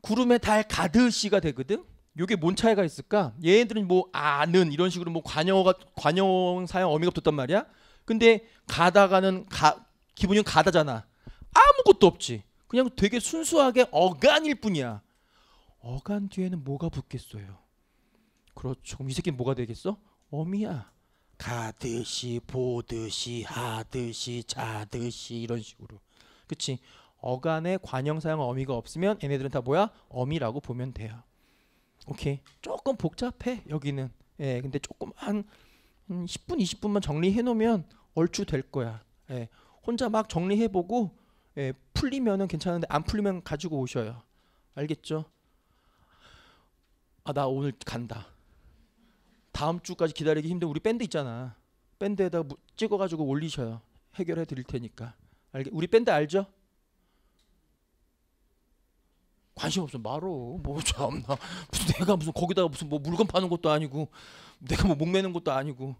구름에 달 가드시가 되거든. 요게 뭔 차이가 있을까? 얘네들은 뭐 아는 이런 식으로 뭐 관여가 관용 사용 어미가 붙단 었 말이야. 근데 가다가는 가 기본이 가다잖아. 아무것도 없지. 그냥 되게 순수하게 어간일 뿐이야. 어간 뒤에는 뭐가 붙겠어요? 그렇죠. 그럼 이 새끼는 뭐가 되겠어? 어미야. 가듯이 보듯이 하듯이 자듯이 이런 식으로. 그치 어간에 관형사형 어미가 없으면 얘네들은 다 뭐야? 어미라고 보면 돼요. 오케이. 조금 복잡해 여기는. 예, 근데 조금 만한 10분 20분만 정리해 놓으면 얼추 될 거야. 예. 혼자 막 정리해 보고 예, 풀리면은 괜찮은데 안 풀리면 가지고 오셔요. 알겠죠? 아, 나 오늘 간다. 다음 주까지 기다리기 힘든 우리 밴드 있잖아. 밴드에다가 찍어 가지고 올리셔요. 해결해 드릴 테니까. 알 우리 밴드 알죠? 관심 없어 말어 뭐 참나 무슨 내가 무슨 거기다가 무슨 뭐 물건 파는 것도 아니고 내가 뭐 목매는 것도 아니고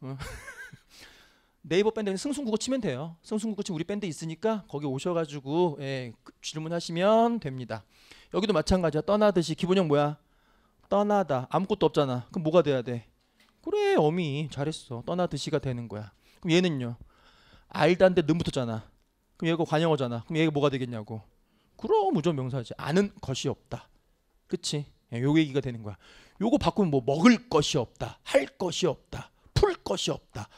어? 네이버 밴드는 승승국구 치면 돼요 승승국구 치면 우리 밴드 있으니까 거기 오셔가지고 예, 그 질문하시면 됩니다 여기도 마찬가지야 떠나듯이 기본형 뭐야 떠나다 아무것도 없잖아 그럼 뭐가 돼야 돼 그래 어미 잘했어 떠나듯이가 되는 거야 그럼 얘는요 알다는데는 붙었잖아 그럼 얘가 관형어잖아 그럼 얘가 뭐가 되겠냐고 그럼 우전 명사지. 아는 것이 없다. 그치? 예, 요 얘기가 되는 거야. 요거 바꾸면 뭐 먹을 것이 없다. 할 것이 없다. 풀 것이 없다.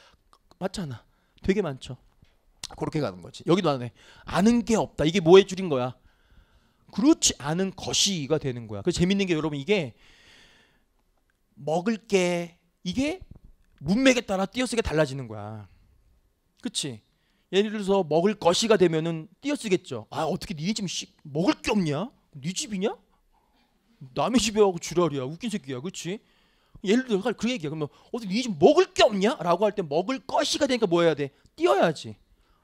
맞잖아. 되게 많죠. 그렇게 가는 거지. 여기도 안 해. 아는 게 없다. 이게 뭐에 줄인 거야? 그렇지 않은 것이가 되는 거야. 그 재밌는 게 여러분 이게 먹을 게 이게 문맥에 따라 띄어쓰기가 달라지는 거야. 그치? 예를 들어서 먹을 것이가 되면은 띄어쓰겠죠. 아 어떻게 니네 집 먹을 게 없냐? 네 집이냐? 남의 집에 하고 주랄이야 웃긴 새끼야 그렇지? 예를 들어서 그 얘기야 그러면 어떻게 니네 집 먹을 게 없냐? 라고 할 때 먹을 것이가 되니까 뭐 해야 돼? 띄어야지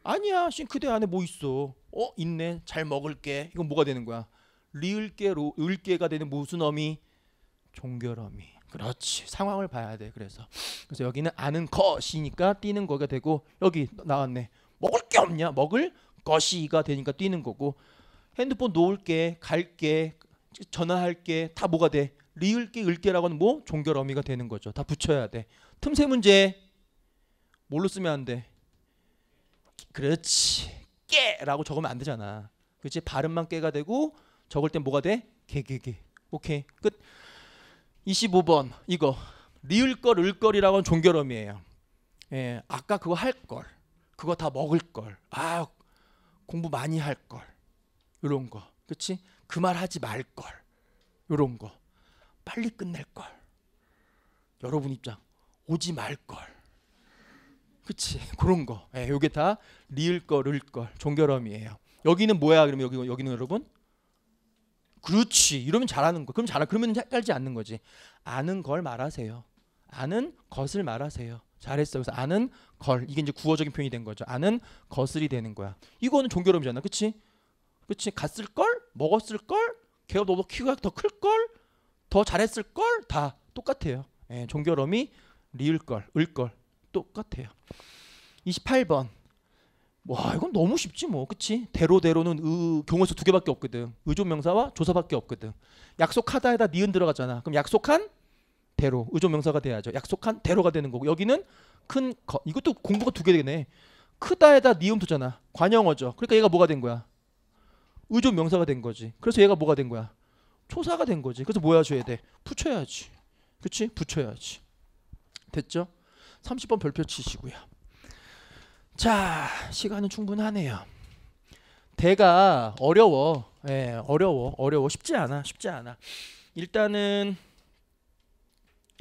아니야 싱크대 안에 뭐 있어 어 있네 잘 먹을게 이건 뭐가 되는 거야? 리을게로 을게가 되는 무슨 어미? 종결어미 그렇지 상황을 봐야 돼 그래서 그래서 여기는 아는 것이니까 뛰는 거가 되고 여기 나왔네 먹을 게 없냐? 먹을 것이가 되니까 뛰는 거고 핸드폰 놓을게, 갈게, 전화할게 다 뭐가 돼? 리을게, 을게라고는 뭐 종결 어미가 되는 거죠. 다 붙여야 돼. 틈새 문제 뭘로 쓰면 안 돼? 그렇지. 깨라고 적으면 안 되잖아. 그렇지? 발음만 깨가 되고 적을 땐 뭐가 돼? 개개개. 오케이. 끝. 25번 이거 리을 걸, 을 걸이라고는 종결 어미예요. 예, 아까 그거 할 걸. 그거 다 먹을 걸. 아, 공부 많이 할 걸. 요런 거. 그렇지? 그 말 하지 말 걸. 요런 거. 빨리 끝낼 걸. 여러분 입장 오지 말 걸. 그렇지? 그런 거. 예, 요게 다 리을 걸, 을 걸. 종결함이에요. 여기는 뭐야? 그러면 여기 여기는 여러분 그렇지. 이러면 잘하는 거. 그럼 잘하. 그러면 헷갈지 않는 거지. 아는 걸 말하세요. 아는 것을 말하세요. 잘했어. 그래서 아는 걸 이게 이제 구어적인 표현이 된 거죠. 아는 거슬이 되는 거야. 이거는 종교로움이잖아, 그렇지? 그렇지? 갔을 걸, 먹었을 걸, 걔가 너도 키가 더 클 걸, 더 잘했을 걸, 다 똑같아요. 예, 종교로움이 리을 걸, 을 걸, 똑같아요. 28번. 와 이건 너무 쉽지 뭐 그치 대로대로는 으 경우에서 두 개밖에 없거든 의존명사와 조사밖에 없거든 약속하다에다 니은 들어가잖아 그럼 약속한 대로 의존 명사가 돼야죠. 약속한 대로가 되는 거고 여기는 큰 거, 이것도 공부가 두 개 되네. 크다에다 니음토잖아. 관형어죠. 그러니까 얘가 뭐가 된 거야? 의존 명사가 된 거지. 그래서 얘가 뭐가 된 거야? 초사가 된 거지. 그래서 뭐 해줘야 돼? 붙여야지. 그치? 붙여야지. 됐죠? 30번 별표 치시고요. 자, 시간은 충분하네요. 대가 어려워. 예, 어려워. 어려워. 쉽지 않아. 쉽지 않아. 일단은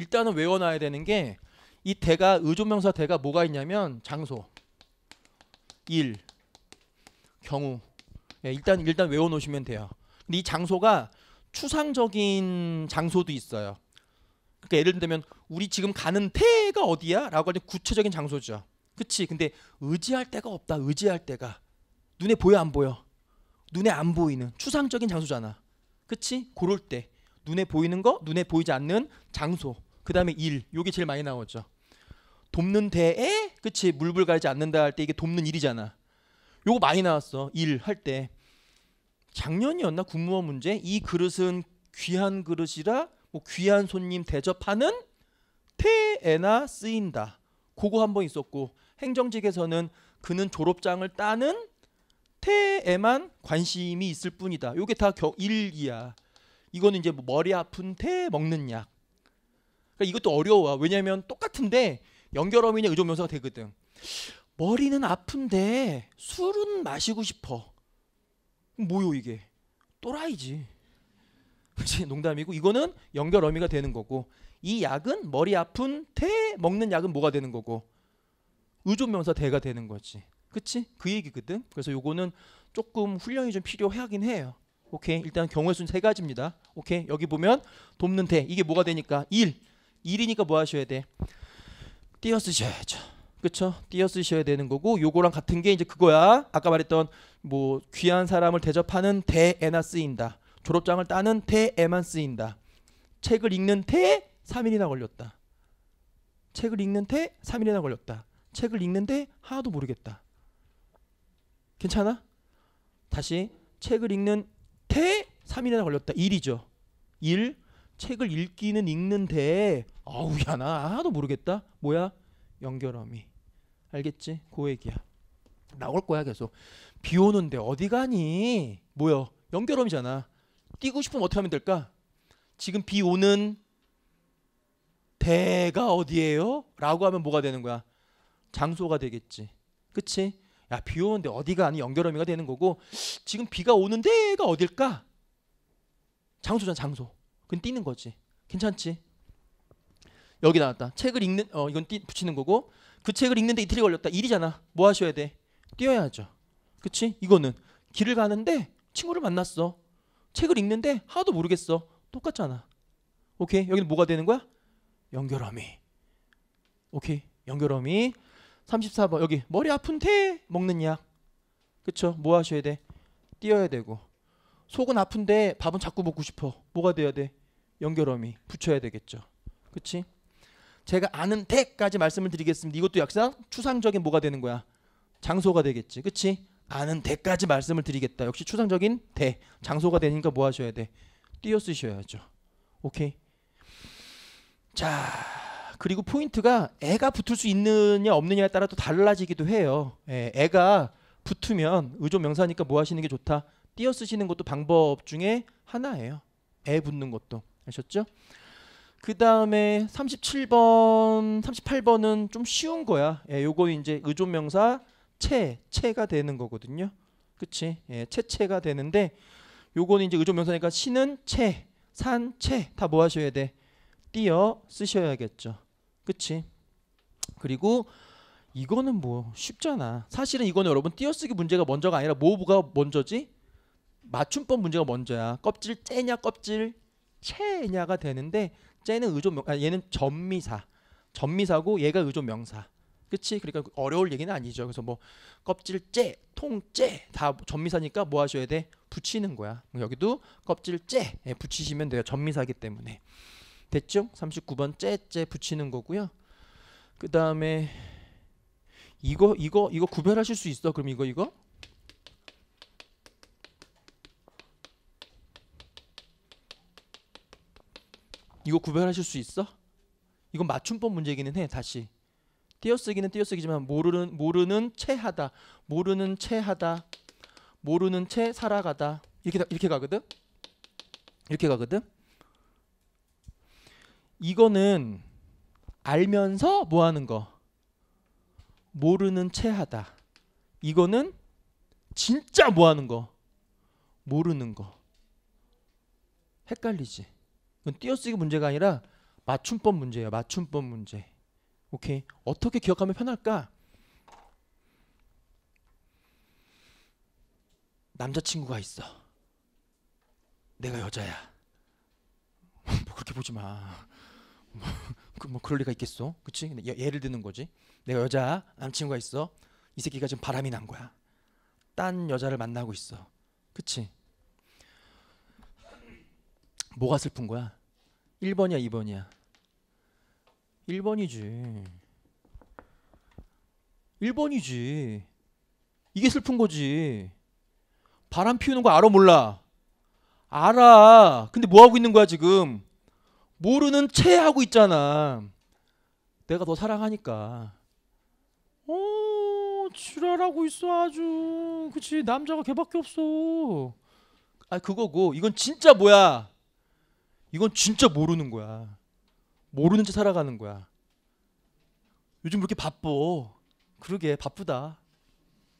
일단은 외워놔야 되는 게 이 대가 의존명사 대가 뭐가 있냐면 장소, 일, 경우 예, 일단 일단 외워놓으시면 돼요. 근데 이 장소가 추상적인 장소도 있어요. 그러니까 예를 들면 우리 지금 가는 데가 어디야라고 하는 구체적인 장소죠. 그치 근데 의지할 데가 없다 의지할 데가 눈에 보여 안 보여 눈에 안 보이는 추상적인 장소잖아 그치 고럴 때 눈에 보이는 거 눈에 보이지 않는 장소 그 다음에 일. 요게 제일 많이 나오죠. 돕는 대에 그치 물불 가지 않는다 할 때 이게 돕는 일이잖아. 요거 많이 나왔어. 일 할 때. 작년이었나 군무원 문제 이 그릇은 귀한 그릇이라 뭐 귀한 손님 대접하는 태에나 쓰인다. 그거 한 번 있었고 행정직에서는 그는 졸업장을 따는 태에만 관심이 있을 뿐이다. 요게 다 일이야. 이거는 이제 뭐 머리 아픈 태 먹는 약. 그러니까 이것도 어려워. 왜냐하면 똑같은데 연결 어민의 의존 명사가 되거든. 머리는 아픈데 술은 마시고 싶어. 뭐요 이게? 또라이지. 그치 농담이고 이거는 연결 어미가 되는 거고 이 약은 머리 아픈 대 먹는 약은 뭐가 되는 거고 의존명사 대가 되는 거지. 그치? 그 얘기거든. 그래서 요거는 조금 훈련이 좀 필요하긴 해요. 오케이 일단 경우의 수는 세 가지입니다. 오케이 여기 보면 돕는 대 이게 뭐가 되니까 일 1이니까 뭐 하셔야 돼? 띄어쓰셔야죠. 그쵸? 띄어쓰셔야 되는 거고 요거랑 같은 게 이제 그거야. 아까 말했던 뭐 귀한 사람을 대접하는 대에나 쓰인다. 졸업장을 따는 대에만 쓰인다. 책을 읽는 대 3일이나 걸렸다. 책을 읽는 데 3일이나 걸렸다. 책을 읽는데 하나도 모르겠다. 괜찮아? 다시 책을 읽는 데 3일이나 걸렸다. 일이죠. 일 책을 읽기는 읽는데 어우야나 하나도 모르겠다. 뭐야? 연결함이. 알겠지? 고그 얘기야. 나올 거야 계속. 비 오는데 어디 가니? 뭐야? 연결함이잖아. 뛰고 싶으면 어떻게 하면 될까? 지금 비 오는 대가 어디예요? 라고 하면 뭐가 되는 거야? 장소가 되겠지. 그치? 야, 비 오는데 어디가 아니 연결어미가 되는 거고 지금 비가 오는 데가 어딜까? 장소잖아, 장소. 그건 띄는 거지. 괜찮지? 여기 나왔다. 책을 읽는 어 이건 띄, 붙이는 거고 그 책을 읽는데 이틀이 걸렸다. 일이잖아. 뭐 하셔야 돼? 뛰어야죠. 그치? 이거는 길을 가는데 친구를 만났어. 책을 읽는데 하나도 모르겠어. 똑같잖아. 오케이. 여기는 뭐가 되는 거야? 연결어미 오케이. 연결어미 34번 여기 머리 아픈테 먹는 약. 그쵸? 뭐 하셔야 돼? 뛰어야 되고 속은 아픈데 밥은 자꾸 먹고 싶어. 뭐가 돼야 돼? 연결어미 붙여야 되겠죠. 그렇지? 제가 아는 데까지 말씀을 드리겠습니다. 이것도 약상 추상적인 뭐가 되는 거야? 장소가 되겠지. 그렇지? 아는 대까지 말씀을 드리겠다. 역시 추상적인 대 장소가 되니까 뭐 하셔야 돼? 띄어 쓰셔야죠. 오케이. 자, 그리고 포인트가 애가 붙을 수 있느냐 없느냐에 따라 또 달라지기도 해요. 예, 애가 붙으면 의존 명사니까 뭐 하시는 게 좋다. 띄어 쓰시는 것도 방법 중에 하나예요. 애 붙는 것도. 아셨죠? 그 다음에 37번, 38번은 좀 쉬운 거야. 예, 요거 이제 의존명사 채, 채가 되는 거거든요. 그치? 예, 채채가 되는데 요거는 이제 의존명사니까 신은 채, 산, 채 다 뭐 하셔야 돼? 띄어 쓰셔야겠죠. 그치? 그리고 이거는 뭐 쉽잖아. 사실은 이거는 여러분 띄어쓰기 문제가 먼저가 아니라 모부가 먼저지? 맞춤법 문제가 먼저야. 껍질 째냐 껍질 체냐가 되는데 째는 의존 명, 아, 얘는 전미사 전미사고 얘가 의존 명사 그치 그러니까 그 어려울 얘기는 아니죠 그래서 뭐 껍질째 통째 다 전미사니까 뭐 하셔야 돼 붙이는 거야 뭐 여기도 껍질째 예, 붙이시면 돼요 전미사기 때문에 됐죠 39번 째째 붙이는 거고요 그 다음에 이거 이거 이거 구별하실 수 있어 그럼 이거 이거 이거 구별하실 수 있어? 이건 맞춤법 문제기는 이해 다시 띄어쓰기는 띄어쓰기지만 모르는 모르는 체하다 모르는 체하다 모르는 채 살아가다 이렇게 이렇게 가거든 이렇게 가거든 이거는 알면서 뭐 하는 거 모르는 채 하다 이거는 진짜 뭐 하는 거 모르는 거 헷갈리지 이건 띄어쓰기 문제가 아니라 맞춤법 문제예요. 맞춤법 문제. 오케이. 어떻게 기억하면 편할까? 남자친구가 있어. 내가 여자야. 뭐 그렇게 보지 마. 뭐, 그, 뭐 그럴 리가 있겠어. 그치? 예, 를 드는 거지. 내가 여자, 남친구가 있어. 이 새끼가 지금 바람이 난 거야. 딴 여자를 만나고 있어. 그치? 뭐가 슬픈 거야? 1번이야 2번이야? 1번이지 1번이지 이게 슬픈 거지 바람 피우는 거 알아 몰라 알아 근데 뭐 하고 있는 거야 지금 모르는 채 하고 있잖아 내가 너 사랑하니까 어 지랄하고 있어 아주 그치 남자가 걔밖에 없어 아 그거고 이건 진짜 뭐야 이건 진짜 모르는 거야. 모르는 채 살아가는 거야. 요즘 그렇게 바빠. 그러게 바쁘다.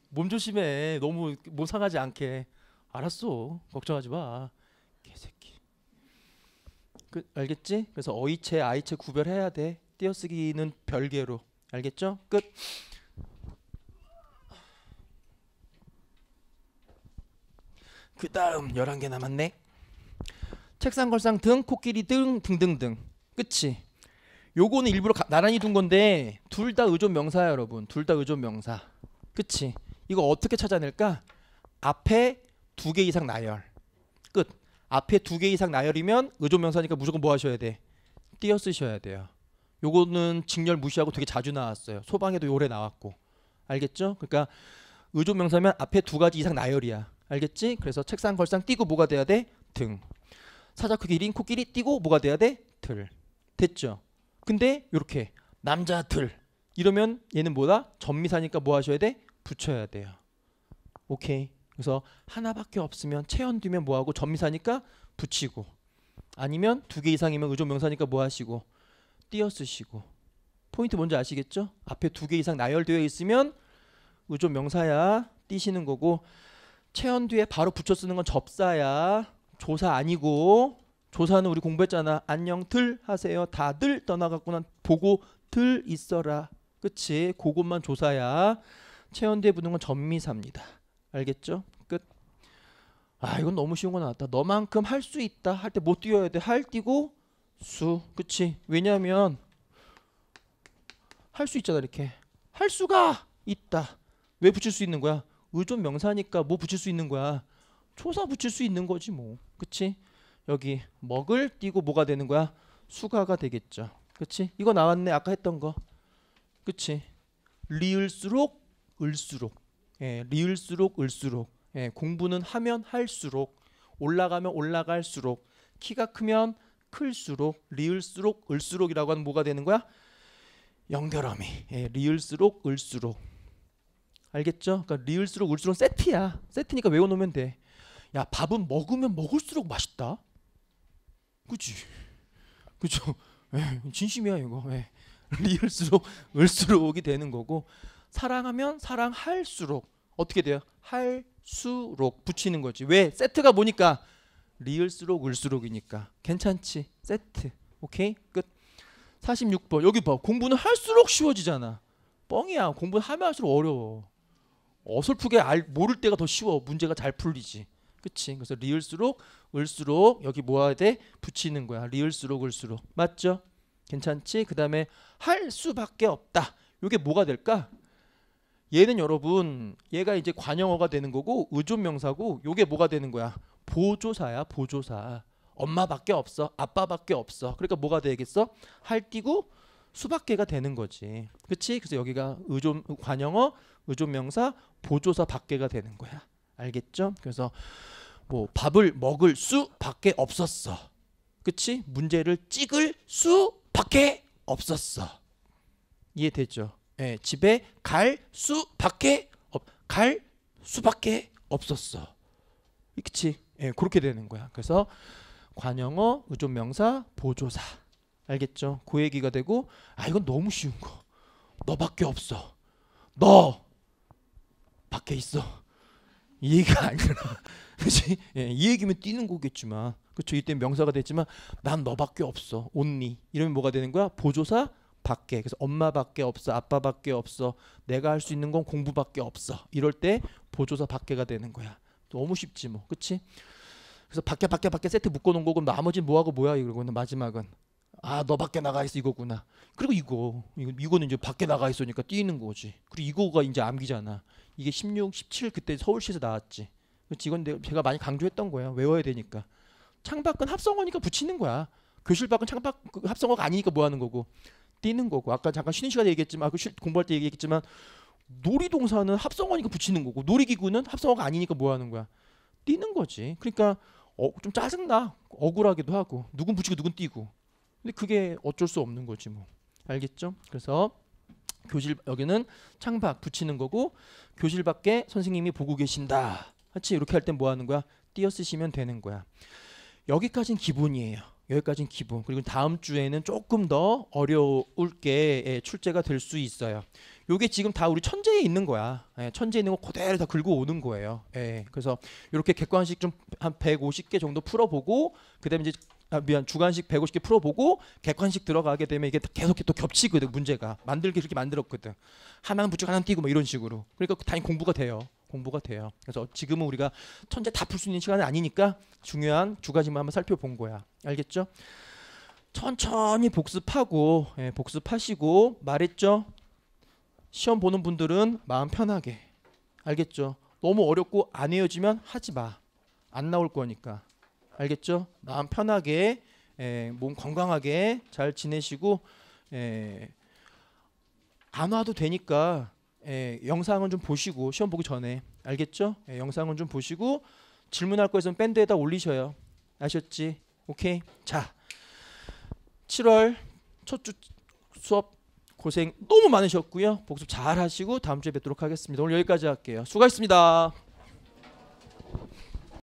몸 조심해. 너무 몸 상하지 않게. 알았어. 걱정하지 마. 개새끼. 그, 알겠지? 그래서 어이채아이채 구별해야 돼. 띄어쓰기는 별개로. 알겠죠? 끝. 그 다음 11개 남았네. 책상 걸상 등 코끼리 등 등등등 끝이 요거는 일부러 가, 나란히 둔 건데 둘 다 의존 명사야 여러분 둘 다 의존 명사 끝이 이거 어떻게 찾아낼까 앞에 두 개 이상 나열 끝 앞에 두 개 이상 나열이면 의존 명사니까 무조건 뭐 하셔야 돼 띄어 쓰셔야 돼요 요거는 직렬 무시하고 되게 자주 나왔어요 소방에도 요래 나왔고 알겠죠 그러니까 의존 명사면 앞에 두 가지 이상 나열이야 알겠지 그래서 책상 걸상 띄고 뭐가 돼야 돼 등. 사자 크기 1인 코끼리 띠고 뭐가 돼야 돼? 들. 됐죠. 근데 이렇게 남자 들 이러면 얘는 뭐다? 전미사니까 뭐 하셔야 돼? 붙여야 돼요. 오케이. 그래서 하나밖에 없으면 체언 뒤면 뭐 하고 전미사니까 붙이고 아니면 두 개 이상이면 의존명사니까 뭐 하시고 띄어쓰시고 포인트 뭔지 아시겠죠? 앞에 두 개 이상 나열되어 있으면 의존명사야 띄시는 거고 체언 뒤에 바로 붙여 쓰는 건 접사야 조사 아니고 조사는 우리 공부했잖아. 안녕들 하세요. 다들 떠나갔구나. 보고 들 있어라. 그치? 그것만 조사야. 체온대 에붙는건 전미사입니다. 알겠죠? 끝. 아 이건 너무 쉬운 거 나왔다. 너만큼 할 수 있다. 할 때 못 뛰어야 돼. 할 뛰고 수. 그치? 왜냐하면 할 수 있잖아 이렇게. 할 수가 있다. 왜 붙일 수 있는 거야? 의존 명사니까 뭐 붙일 수 있는 거야? 초사 붙일 수 있는 거지 뭐. 그치? 여기 먹을 띄고 뭐가 되는 거야? 수가가 되겠죠. 그치? 이거 나왔네. 아까 했던 거. 그치? 리을수록 을수록. 예, 리을수록 을수록. 예, 공부는 하면 할수록 올라가면 올라갈수록 키가 크면 클수록 리을수록 을수록이라고 하는 뭐가 되는 거야? 연결함이. 예, 리을수록 을수록. 알겠죠? 그러니까 리을수록 을수록 세트야. 세트니까 외워 놓으면 돼. 야 밥은 먹으면 먹을수록 맛있다. 그치? 그쵸? 예, 진심이야 이거. 예. 리을수록 을수록이 되는 거고 사랑하면 사랑할수록 어떻게 돼요? 할수록 붙이는 거지. 왜? 세트가 보니까 리을수록 을수록이니까 괜찮지. 세트. 오케이? 끝. 46번. 여기 봐. 공부는 할수록 쉬워지잖아. 뻥이야. 공부는 하면 할수록 어려워. 어설프게 알, 모를 때가 더 쉬워. 문제가 잘 풀리지. 그치? 그래서 리을수록 을수록 여기 뭐야 돼? 붙이는 거야. 리을수록 을수록. 맞죠? 괜찮지? 그 다음에 할 수밖에 없다. 이게 뭐가 될까? 얘는 여러분 얘가 이제 관용어가 되는 거고 의존명사고 이게 뭐가 되는 거야? 보조사야 보조사. 엄마밖에 없어. 아빠밖에 없어. 그러니까 뭐가 되겠어? 할뛰고 수밖에가 되는 거지. 그치? 그래서 여기가 의존 관용어 의존명사, 보조사 밖에가 되는 거야. 알겠죠? 그래서 뭐 밥을 먹을 수밖에 없었어. 그치? 문제를 찍을 수밖에 없었어. 이해되죠? 예, 집에 갈 수밖에 없, 갈 수밖에 없었어. 그치? 예, 그렇게 되는 거야. 그래서 관영어, 의존명사, 보조사. 알겠죠? 그 얘기가 되고 아 이건 너무 쉬운 거. 너밖에 없어. 너 밖에 있어. 이얘가 아니라 그렇지? 예, 이 얘기면 뛰는 거겠지만 그렇죠? 이때 명사가 됐지만 난 너밖에 없어 온니 이러면 뭐가 되는 거야? 보조사 밖에 그래서 엄마밖에 없어 아빠밖에 없어 내가 할 수 있는 건 공부밖에 없어 이럴 때 보조사 밖에가 되는 거야 너무 쉽지 뭐 그치 그래서 밖에 밖에 밖에 세트 묶어놓은 거고 나머지 뭐하고 뭐야 이거는 러 마지막은 아너 밖에 나가 있어 이거구나 그리고 이거 이거 이거는 이제 밖에 나가 있으니까 뛰는 거지 그리고 이거가 이제 암기잖아 이게 16, 17 그때 서울시에서 나왔지. 그 직원들 제가 많이 강조했던 거예요. 외워야 되니까. 창밖은 합성어니까 붙이는 거야. 교실 밖은 창밖 그 합성어가 아니니까 뭐 하는 거고 뛰는 거고 아까 잠깐 쉬는 시간에 얘기했지만 아까 공부할 때 얘기했지만 놀이동산은 합성어니까 붙이는 거고 놀이기구는 합성어가 아니니까 뭐 하는 거야 뛰는 거지 그러니까 어, 좀 짜증나 억울하기도 하고 누군 붙이고 누군 뛰고 근데 그게 어쩔 수 없는 거지 뭐 알겠죠 그래서 교실 여기는 창밖 붙이는 거고 교실 밖에 선생님이 보고 계신다. 같이 이렇게 할땐뭐 하는 거야? 띄어쓰시면 되는 거야. 여기까지는 기본이에요. 여기까지는 기본. 그리고 다음 주에는 조금 더 어려울 게 예, 출제가 될 수 있어요. 요게 지금 다 우리 천재에 있는 거야. 예, 천재에 있는 거 그대로 다 긁어 오는 거예요. 예, 그래서 이렇게 객관식 좀 한 150개 정도 풀어보고 그다음에 이제 아, 미안 주관식 150개 풀어보고 객관식 들어가게 되면 이게 계속 또 겹치거든 문제가 만들기 그렇게 만들었거든 하나는 붙이고 하나는 띄고 뭐 이런 식으로 그러니까 당연히 그 공부가 돼요 공부가 돼요 그래서 지금은 우리가 천재 다 풀 수 있는 시간은 아니니까 중요한 두 가지만 한번 살펴본 거야 알겠죠 천천히 복습하고 예, 복습하시고 말했죠 시험 보는 분들은 마음 편하게 알겠죠 너무 어렵고 안 헤어지면 하지 마안 나올 거니까 알겠죠? 마음 편하게 에, 예, 몸 건강하게 잘 지내시고 에, 예, 안 와도 되니까 에, 예, 영상은 좀 보시고 시험 보기 전에 알겠죠? 에, 영상은 좀 보시고 질문할 거 있으면 밴드에다 올리셔요. 아셨지? 오케이. 자, 7월 첫 주 수업 고생 너무 많으셨고요. 복습 잘 하시고 다음 주에 뵙도록 하겠습니다. 오늘 여기까지 할게요. 수고하셨습니다.